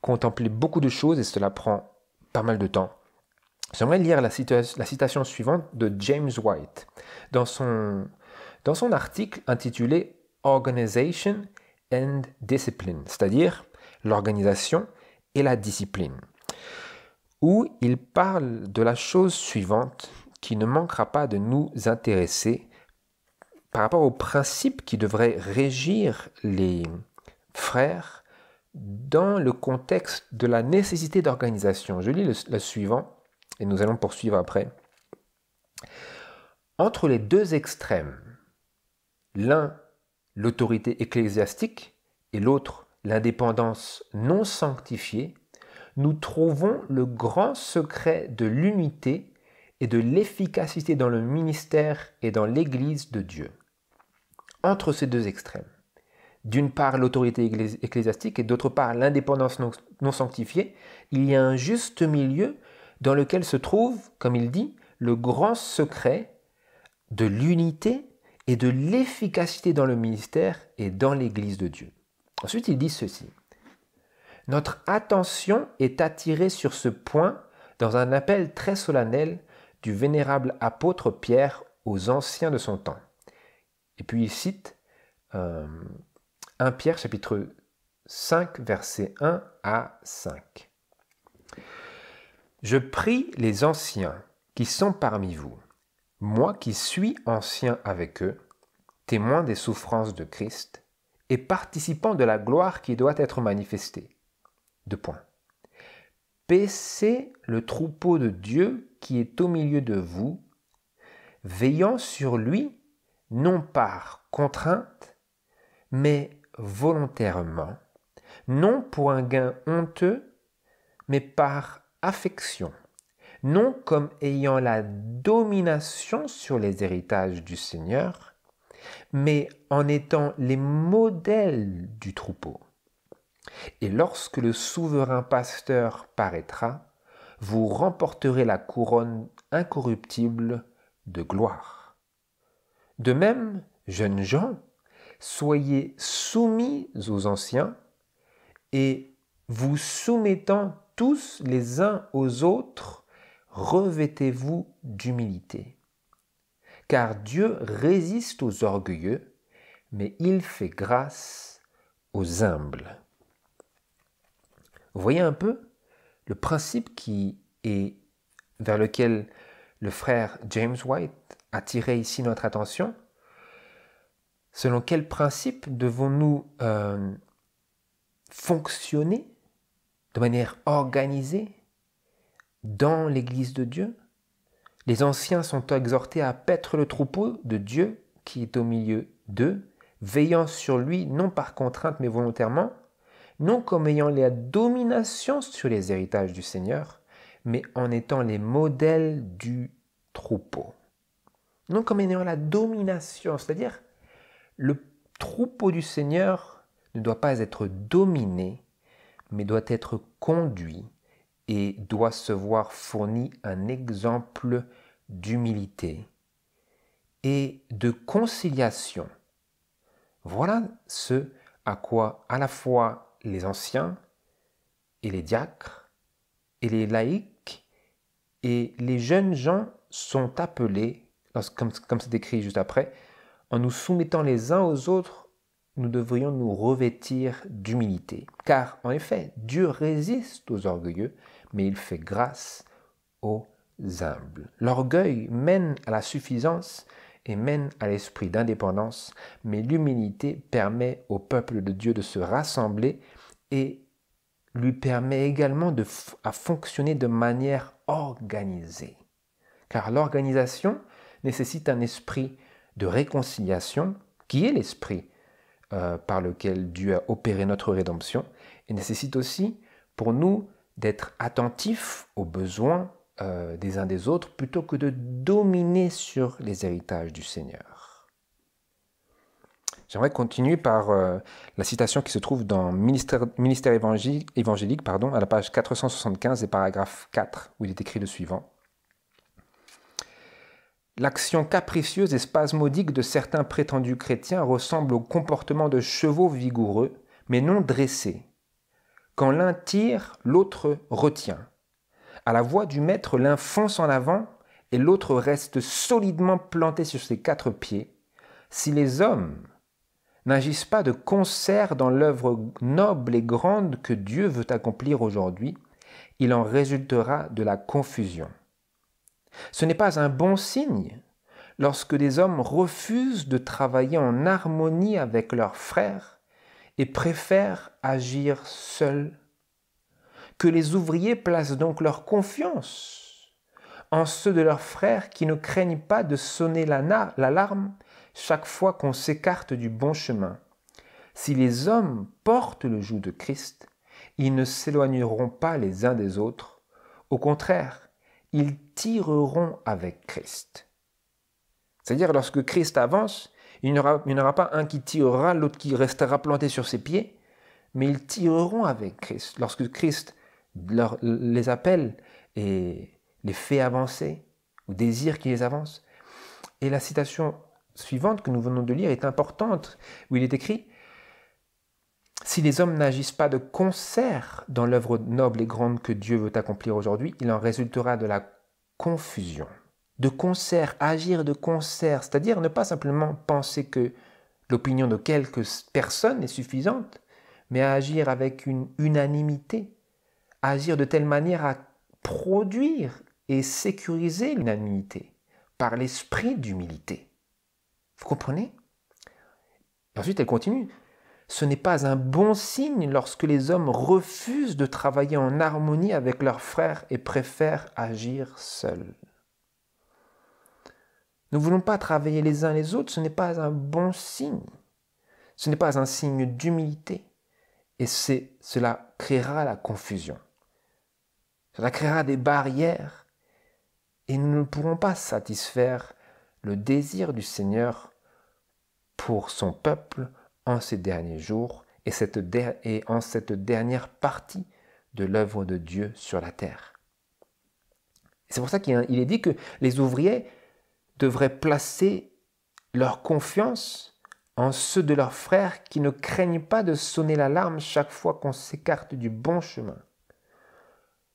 contempler beaucoup de choses et cela prend pas mal de temps. J'aimerais lire la, citation suivante de James White dans son, dans son article intitulé Organization and Discipline, c'est-à-dire l'organisation et la discipline, où il parle de la chose suivante qui ne manquera pas de nous intéresser par rapport aux principes qui devraient régir les frères dans le contexte de la nécessité d'organisation. Je lis le, le suivant et nous allons poursuivre après. Entre les deux extrêmes, l'un l'autorité ecclésiastique et l'autre l'indépendance non sanctifiée, nous trouvons le grand secret de l'unité et de l'efficacité dans le ministère et dans l'Église de Dieu. Entre ces deux extrêmes, d'une part l'autorité ecclésiastique et d'autre part l'indépendance non, sanctifiée, il y a un juste milieu dans lequel se trouve, comme il dit, le grand secret de l'unité et de l'efficacité dans le ministère et dans l'Église de Dieu. Ensuite, il dit ceci. Notre attention est attirée sur ce point dans un appel très solennel du vénérable apôtre Pierre aux anciens de son temps. Et puis il cite 1 euh, Pierre chapitre 5 verset 1 à 5. Je prie les anciens qui sont parmi vous, moi qui suis ancien avec eux, témoin des souffrances de Christ, et participant de la gloire qui doit être manifestée. Deux points. Paissez le troupeau de Dieu qui est au milieu de vous, veillant sur lui, non par contrainte, mais volontairement, non pour un gain honteux, mais par affection, non comme ayant la domination sur les héritages du Seigneur, mais en étant les modèles du troupeau. Et lorsque le souverain pasteur paraîtra, vous remporterez la couronne incorruptible de gloire. De même, jeunes gens, soyez soumis aux anciens et vous soumettant tous les uns aux autres, revêtez-vous d'humilité. Car Dieu résiste aux orgueilleux, mais il fait grâce aux humbles. voyez un peu le principe qui est vers lequel le frère James White a tiré ici notre attention Selon quel principe devons-nous euh, fonctionner de manière organisée dans l'Église de Dieu. Les anciens sont exhortés à paître le troupeau de Dieu qui est au milieu d'eux, veillant sur lui non par contrainte mais volontairement, non comme ayant la domination sur les héritages du Seigneur, mais en étant les modèles du troupeau. Non comme ayant la domination, c'est-à-dire le troupeau du Seigneur ne doit pas être dominé mais doit être conduit et doit se voir fourni un exemple d'humilité et de conciliation. Voilà ce à quoi à la fois les anciens et les diacres et les laïcs et les jeunes gens sont appelés, comme c'est décrit juste après, en nous soumettant les uns aux autres nous devrions nous revêtir d'humilité, car en effet, Dieu résiste aux orgueilleux, mais il fait grâce aux humbles. L'orgueil mène à la suffisance et mène à l'esprit d'indépendance, mais l'humilité permet au peuple de Dieu de se rassembler et lui permet également de à fonctionner de manière organisée. Car l'organisation nécessite un esprit de réconciliation qui est l'esprit euh, par lequel Dieu a opéré notre rédemption, et nécessite aussi pour nous d'être attentifs aux besoins euh, des uns des autres plutôt que de dominer sur les héritages du Seigneur. J'aimerais continuer par euh, la citation qui se trouve dans Ministère, Ministère évangélique, évangélique pardon, à la page 475 et paragraphe 4, où il est écrit le suivant. L'action capricieuse et spasmodique de certains prétendus chrétiens ressemble au comportement de chevaux vigoureux, mais non dressés. Quand l'un tire, l'autre retient. À la voix du maître, l'un fonce en avant et l'autre reste solidement planté sur ses quatre pieds. Si les hommes n'agissent pas de concert dans l'œuvre noble et grande que Dieu veut accomplir aujourd'hui, il en résultera de la confusion. Ce n'est pas un bon signe lorsque des hommes refusent de travailler en harmonie avec leurs frères et préfèrent agir seuls. Que les ouvriers placent donc leur confiance en ceux de leurs frères qui ne craignent pas de sonner l'alarme chaque fois qu'on s'écarte du bon chemin. Si les hommes portent le joug de Christ, ils ne s'éloigneront pas les uns des autres. Au contraire, ils tireront avec Christ. C'est-à-dire lorsque Christ avance, il n'y aura, pas un qui tirera, l'autre qui restera planté sur ses pieds, mais ils tireront avec Christ. Lorsque Christ les appelle et les fait avancer, ou désire qu'ils avancent. Et la citation suivante que nous venons de lire est importante, où il est écrit si les hommes n'agissent pas de concert dans l'œuvre noble et grande que Dieu veut accomplir aujourd'hui, il en résultera de la confusion. De concert, agir de concert, c'est-à-dire ne pas simplement penser que l'opinion de quelques personnes est suffisante, mais agir avec une unanimité, agir de telle manière à produire et sécuriser l'unanimité par l'esprit d'humilité. Vous comprenez Ensuite, elle continue. Ce n'est pas un bon signe lorsque les hommes refusent de travailler en harmonie avec leurs frères et préfèrent agir seuls. Nous ne voulons pas travailler les uns les autres, ce n'est pas un bon signe. Ce n'est pas un signe d'humilité. Et cela créera la confusion. Cela créera des barrières. Et nous ne pourrons pas satisfaire le désir du Seigneur pour son peuple en ces derniers jours et, en cette dernière partie de l'œuvre de Dieu sur la terre. C'est pour ça qu'il est dit que les ouvriers devraient placer leur confiance en ceux de leurs frères qui ne craignent pas de sonner l'alarme chaque fois qu'on s'écarte du bon chemin.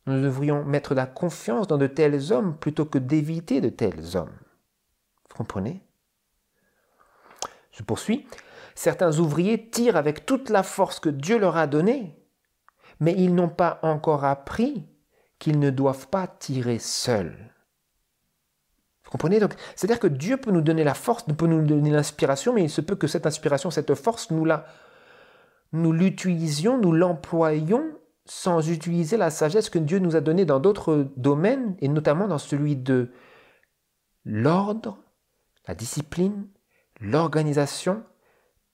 Nous devrions mettre la confiance dans de tels hommes plutôt que d'éviter de tels hommes. Vous comprenez Je poursuis. Certains ouvriers tirent avec toute la force que Dieu leur a donnée, mais ils n'ont pas encore appris qu'ils ne doivent pas tirer seuls. Vous comprenez donc C'est-à-dire que Dieu peut nous donner la force, peut nous donner l'inspiration, mais il se peut que cette inspiration, cette force, nous la, nous l'utilisions, nous l'employions sans utiliser la sagesse que Dieu nous a donnée dans d'autres domaines, et notamment dans celui de l'ordre, la discipline, l'organisation,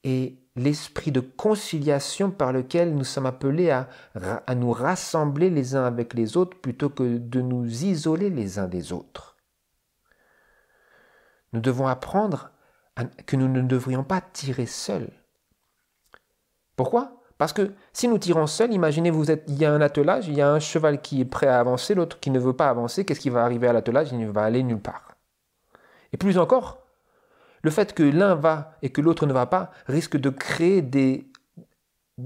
et l'esprit de conciliation par lequel nous sommes appelés à, nous rassembler les uns avec les autres plutôt que de nous isoler les uns des autres. Nous devons apprendre que nous ne devrions pas tirer seuls. Pourquoi Parce que si nous tirons seuls, imaginez, vous il y a un attelage, il y a un cheval qui est prêt à avancer, l'autre qui ne veut pas avancer, qu'est-ce qui va arriver à l'attelage Il ne va aller nulle part. Et plus encore, le fait que l'un va et que l'autre ne va pas risque de créer des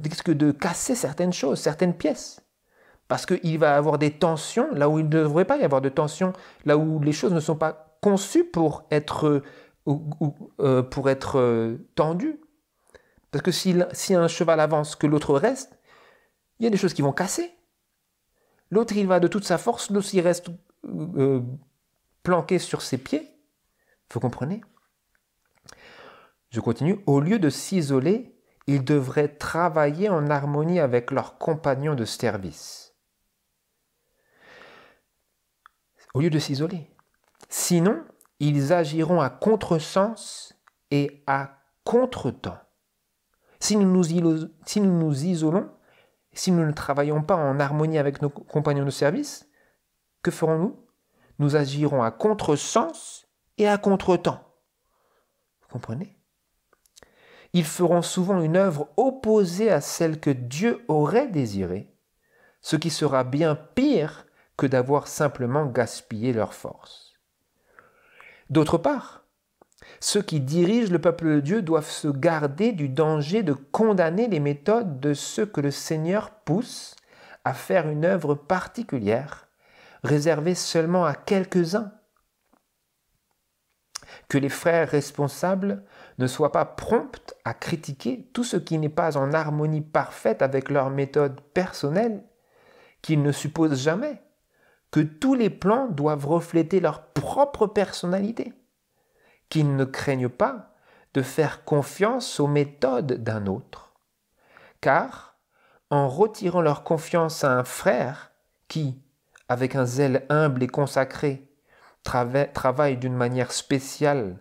risque de casser certaines choses, certaines pièces. Parce qu'il va avoir des tensions là où il ne devrait pas y avoir de tensions, là où les choses ne sont pas conçues pour être, euh, pour être euh, tendues. Parce que si, un cheval avance, que l'autre reste, il y a des choses qui vont casser. L'autre, il va de toute sa force, l'autre, il reste euh, planqué sur ses pieds. Vous comprenez je continue, au lieu de s'isoler, ils devraient travailler en harmonie avec leurs compagnons de service. Au lieu de s'isoler. Sinon, ils agiront à contresens et à contretemps. Si nous nous, si nous nous isolons, si nous ne travaillons pas en harmonie avec nos compagnons de service, que ferons-nous Nous agirons à contresens et à temps. Vous comprenez ils feront souvent une œuvre opposée à celle que Dieu aurait désirée, ce qui sera bien pire que d'avoir simplement gaspillé leur force. D'autre part, ceux qui dirigent le peuple de Dieu doivent se garder du danger de condamner les méthodes de ceux que le Seigneur pousse à faire une œuvre particulière, réservée seulement à quelques-uns. Que les frères responsables ne soient pas promptes à critiquer tout ce qui n'est pas en harmonie parfaite avec leur méthode personnelle, qu'ils ne supposent jamais que tous les plans doivent refléter leur propre personnalité, qu'ils ne craignent pas de faire confiance aux méthodes d'un autre, car en retirant leur confiance à un frère qui, avec un zèle humble et consacré, travaille d'une manière spéciale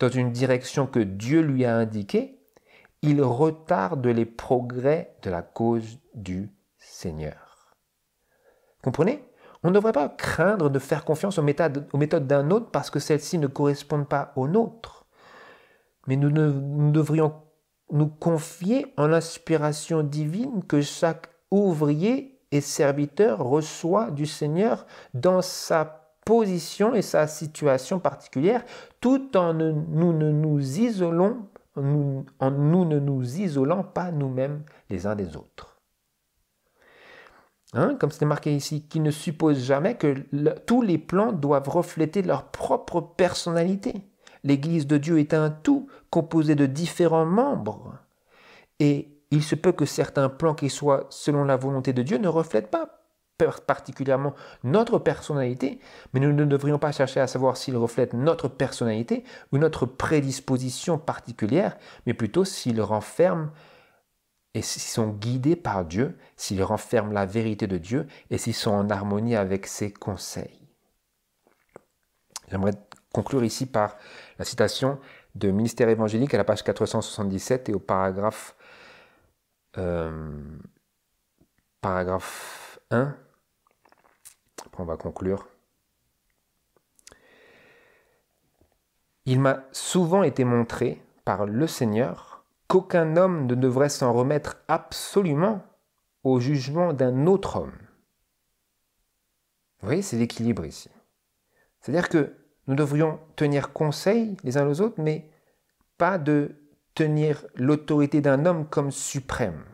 dans une direction que Dieu lui a indiquée, il retarde les progrès de la cause du Seigneur. Comprenez On ne devrait pas craindre de faire confiance aux méthodes, d'un autre parce que celles-ci ne correspondent pas aux nôtres. Mais nous, devrions nous confier en l'inspiration divine que chaque ouvrier et serviteur reçoit du Seigneur dans sa position et sa situation particulière, tout en nous ne nous isolons, en nous ne nous isolant pas nous-mêmes les uns des autres. Hein, comme c'est marqué ici, qui ne suppose jamais que tous les plans doivent refléter leur propre personnalité. L'Église de Dieu est un tout composé de différents membres. Et il se peut que certains plans qui soient selon la volonté de Dieu ne reflètent pas particulièrement notre personnalité, mais nous ne devrions pas chercher à savoir s'il reflète notre personnalité ou notre prédisposition particulière, mais plutôt s'il renferme et s'ils sont guidés par Dieu, s'ils renferment la vérité de Dieu et s'ils sont en harmonie avec ses conseils. J'aimerais conclure ici par la citation de Ministère évangélique à la page 477 et au paragraphe, euh, paragraphe 1 on va conclure. Il m'a souvent été montré par le Seigneur qu'aucun homme ne devrait s'en remettre absolument au jugement d'un autre homme. Vous voyez, c'est l'équilibre ici. C'est-à-dire que nous devrions tenir conseil les uns aux autres, mais pas de tenir l'autorité d'un homme comme suprême.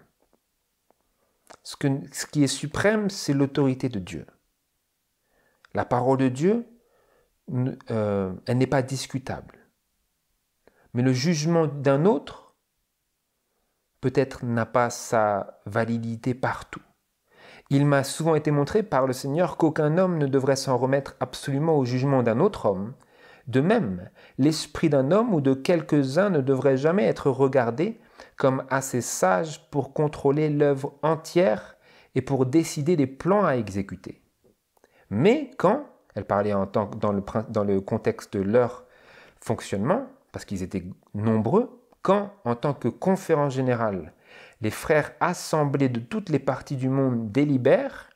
Ce, ce, qui est suprême, c'est l'autorité de Dieu. La parole de Dieu, euh, elle n'est pas discutable. Mais le jugement d'un autre, peut-être n'a pas sa validité partout. Il m'a souvent été montré par le Seigneur qu'aucun homme ne devrait s'en remettre absolument au jugement d'un autre homme. De même, l'esprit d'un homme ou de quelques-uns ne devrait jamais être regardé comme assez sage pour contrôler l'œuvre entière et pour décider des plans à exécuter. Mais quand, elle parlait dans, le, dans le contexte de leur fonctionnement, parce qu'ils étaient nombreux, quand, en tant que conférence générale, les frères assemblés de toutes les parties du monde délibèrent,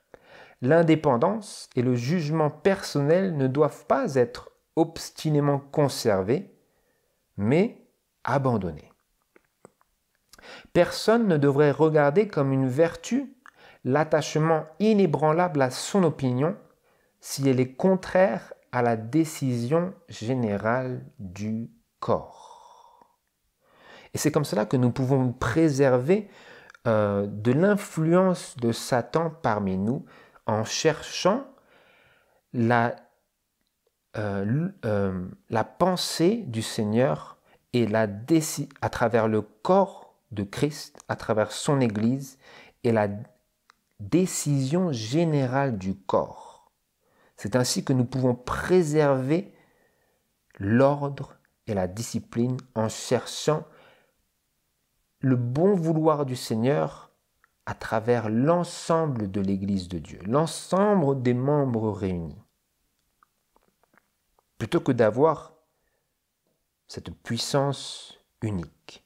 l'indépendance et le jugement personnel ne doivent pas être obstinément conservés, mais abandonnés. Personne ne devrait regarder comme une vertu l'attachement inébranlable à son opinion si elle est contraire à la décision générale du corps. Et c'est comme cela que nous pouvons préserver euh, de l'influence de Satan parmi nous en cherchant la, euh, euh, la pensée du Seigneur et la à travers le corps de Christ, à travers son Église et la décision générale du corps. C'est ainsi que nous pouvons préserver l'ordre et la discipline en cherchant le bon vouloir du Seigneur à travers l'ensemble de l'Église de Dieu, l'ensemble des membres réunis. Plutôt que d'avoir cette puissance unique.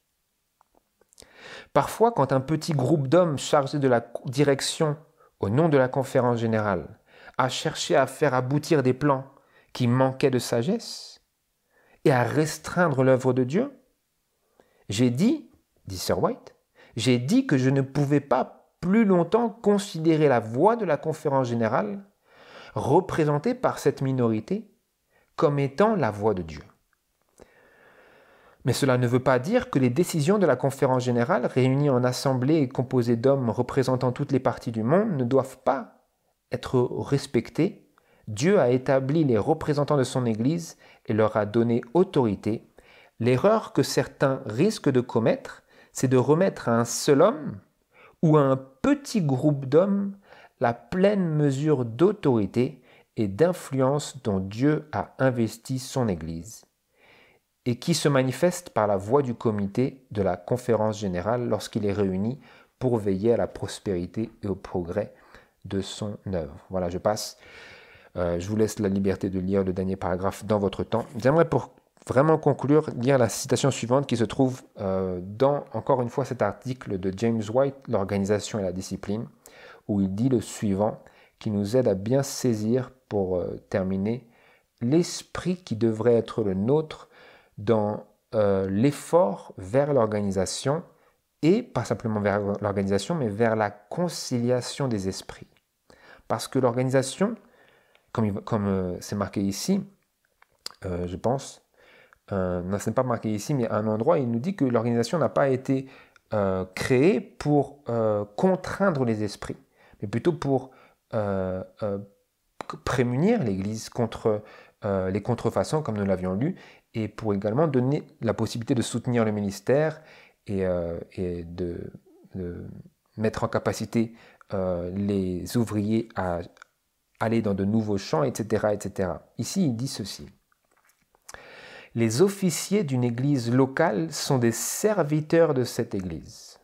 Parfois, quand un petit groupe d'hommes chargés de la direction au nom de la conférence générale à chercher à faire aboutir des plans qui manquaient de sagesse et à restreindre l'œuvre de Dieu. J'ai dit, dit Sir White, j'ai dit que je ne pouvais pas plus longtemps considérer la voix de la conférence générale, représentée par cette minorité, comme étant la voix de Dieu. Mais cela ne veut pas dire que les décisions de la conférence générale réunie en assemblée et composée d'hommes représentant toutes les parties du monde ne doivent pas être respectés, Dieu a établi les représentants de son Église et leur a donné autorité. L'erreur que certains risquent de commettre, c'est de remettre à un seul homme ou à un petit groupe d'hommes la pleine mesure d'autorité et d'influence dont Dieu a investi son Église, et qui se manifeste par la voix du comité de la conférence générale lorsqu'il est réuni pour veiller à la prospérité et au progrès de son œuvre. Voilà, je passe. Euh, je vous laisse la liberté de lire le dernier paragraphe dans votre temps. J'aimerais pour vraiment conclure lire la citation suivante qui se trouve euh, dans, encore une fois, cet article de James White, L'organisation et la discipline, où il dit le suivant, qui nous aide à bien saisir, pour euh, terminer, l'esprit qui devrait être le nôtre dans l'effort vers l'organisation et pas simplement vers l'organisation, mais vers la conciliation des esprits. Parce que l'organisation, comme, euh, c'est marqué ici, euh, je pense, euh, ce n'est pas marqué ici, mais à un endroit, il nous dit que l'organisation n'a pas été créée pour contraindre les esprits, mais plutôt pour prémunir l'Église contre les contrefaçons, comme nous l'avions lu, et pour également donner la possibilité de soutenir le ministère et, de mettre en capacité euh, les ouvriers à aller dans de nouveaux champs, etc., etc. Ici, il dit ceci. Les officiers d'une église locale sont des serviteurs de cette église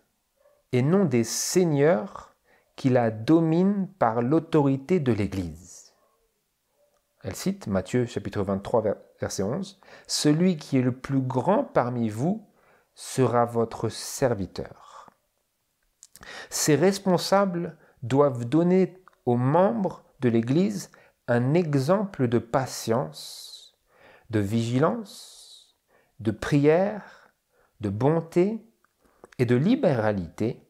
et non des seigneurs qui la dominent par l'autorité de l'église. Elle cite Matthieu chapitre 23 verset 11. Celui qui est le plus grand parmi vous sera votre serviteur. Ces responsables doivent donner aux membres de l'Église un exemple de patience, de vigilance, de prière, de bonté et de libéralité,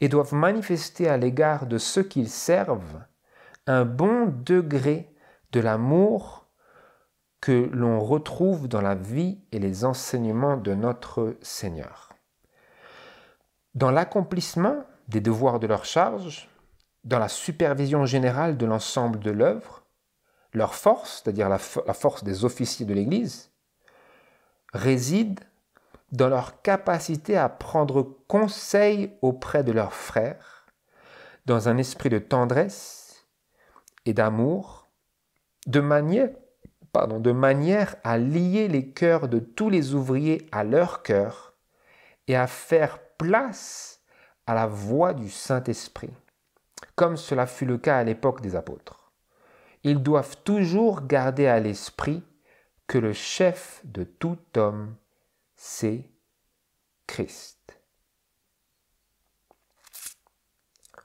et doivent manifester à l'égard de ceux qu'ils servent un bon degré de l'amour que l'on retrouve dans la vie et les enseignements de notre Seigneur. Dans l'accomplissement des devoirs de leur charge, dans la supervision générale de l'ensemble de l'œuvre, leur force, c'est-à-dire la, force des officiers de l'Église, réside dans leur capacité à prendre conseil auprès de leurs frères, dans un esprit de tendresse et d'amour, de manière, pardon, de manière à lier les cœurs de tous les ouvriers à leur cœur et à faire place à la voix du Saint-Esprit comme cela fut le cas à l'époque des apôtres. Ils doivent toujours garder à l'esprit que le chef de tout homme, c'est Christ.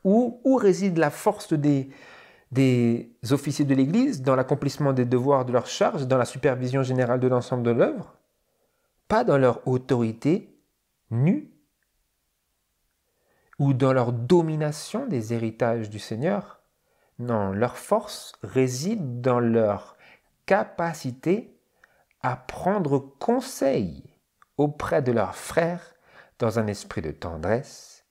Où, réside la force des, des officiers de l'Église dans l'accomplissement des devoirs de leur charge, dans la supervision générale de l'ensemble de l'œuvre, pas dans leur autorité nue ou dans leur domination des héritages du Seigneur. Non, leur force réside dans leur capacité à prendre conseil auprès de leurs frères dans un esprit de tendresse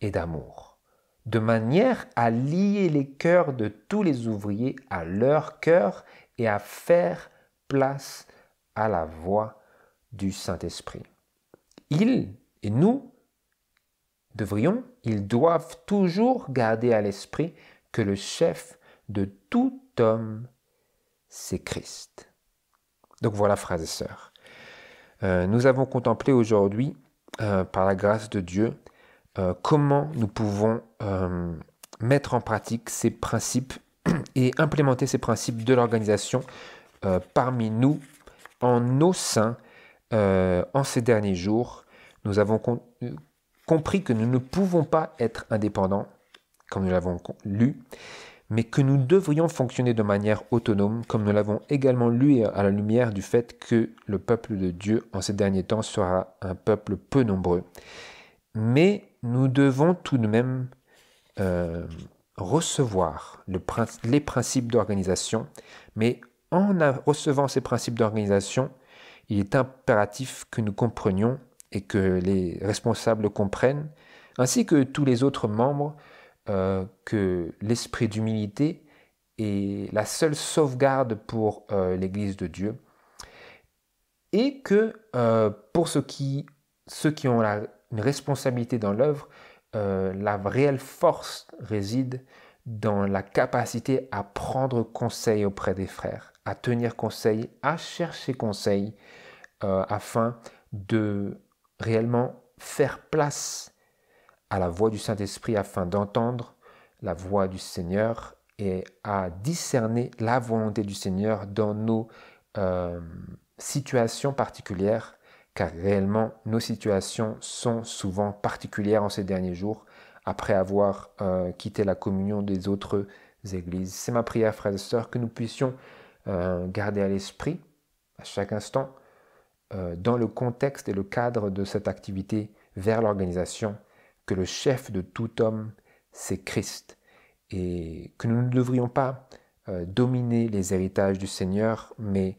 et d'amour, de manière à lier les cœurs de tous les ouvriers à leur cœur et à faire place à la voix du Saint-Esprit. Ils et nous devrions, ils doivent toujours garder à l'esprit que le chef de tout homme, c'est Christ. Donc voilà, frères et sœurs. Euh, nous avons contemplé aujourd'hui, euh, par la grâce de Dieu, euh, comment nous pouvons mettre en pratique ces principes et implémenter ces principes de l'organisation parmi nous, en nos seins, en ces derniers jours. Nous avons compris que nous ne pouvons pas être indépendants, comme nous l'avons lu, mais que nous devrions fonctionner de manière autonome, comme nous l'avons également lu à la lumière du fait que le peuple de Dieu en ces derniers temps sera un peuple peu nombreux. Mais nous devons tout de même euh, recevoir les principes d'organisation, mais en recevant ces principes d'organisation, il est impératif que nous comprenions et que les responsables comprennent, ainsi que tous les autres membres, euh, que l'esprit d'humilité est la seule sauvegarde pour euh, l'Église de Dieu, et que euh, pour ceux qui, ceux qui ont une responsabilité dans l'œuvre, la réelle force réside dans la capacité à prendre conseil auprès des frères, à tenir conseil, à chercher conseil, afin de réellement faire place à la voix du Saint-Esprit afin d'entendre la voix du Seigneur et à discerner la volonté du Seigneur dans nos euh, situations particulières, car réellement nos situations sont souvent particulières en ces derniers jours, après avoir euh, quitté la communion des autres églises. C'est ma prière, frères et sœurs, que nous puissions euh, garder à l'esprit, à chaque instant, euh, dans le contexte et le cadre de cette activité vers l'organisation que le chef de tout homme, c'est Christ, et que nous ne devrions pas euh, dominer les héritages du Seigneur, mais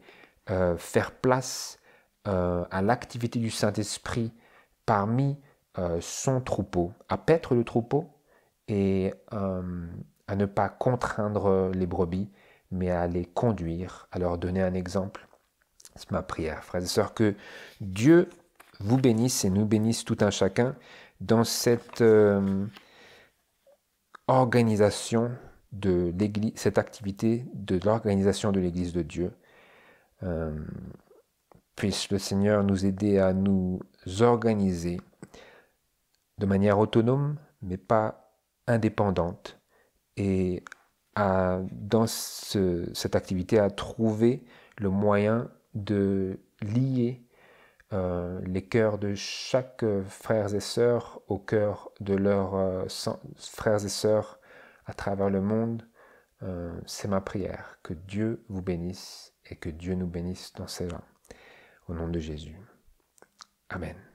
euh, faire place à l'activité du Saint-Esprit parmi son troupeau, à paître le troupeau et à ne pas contraindre les brebis, mais à les conduire, à leur donner un exemple c'est ma prière, frères et sœurs, que Dieu vous bénisse et nous bénisse tout un chacun dans cette euh, organisation de l'Église, cette activité de l'organisation de l'Église de Dieu. Euh, puisse le Seigneur nous aider à nous organiser de manière autonome, mais pas indépendante, et à, dans cette activité à trouver le moyen de lier euh, les cœurs de chaque euh, frère et sœur au cœur de leurs euh, frères et sœurs à travers le monde, c'est ma prière. Que Dieu vous bénisse et que Dieu nous bénisse dans ses vins. Au nom de Jésus. Amen.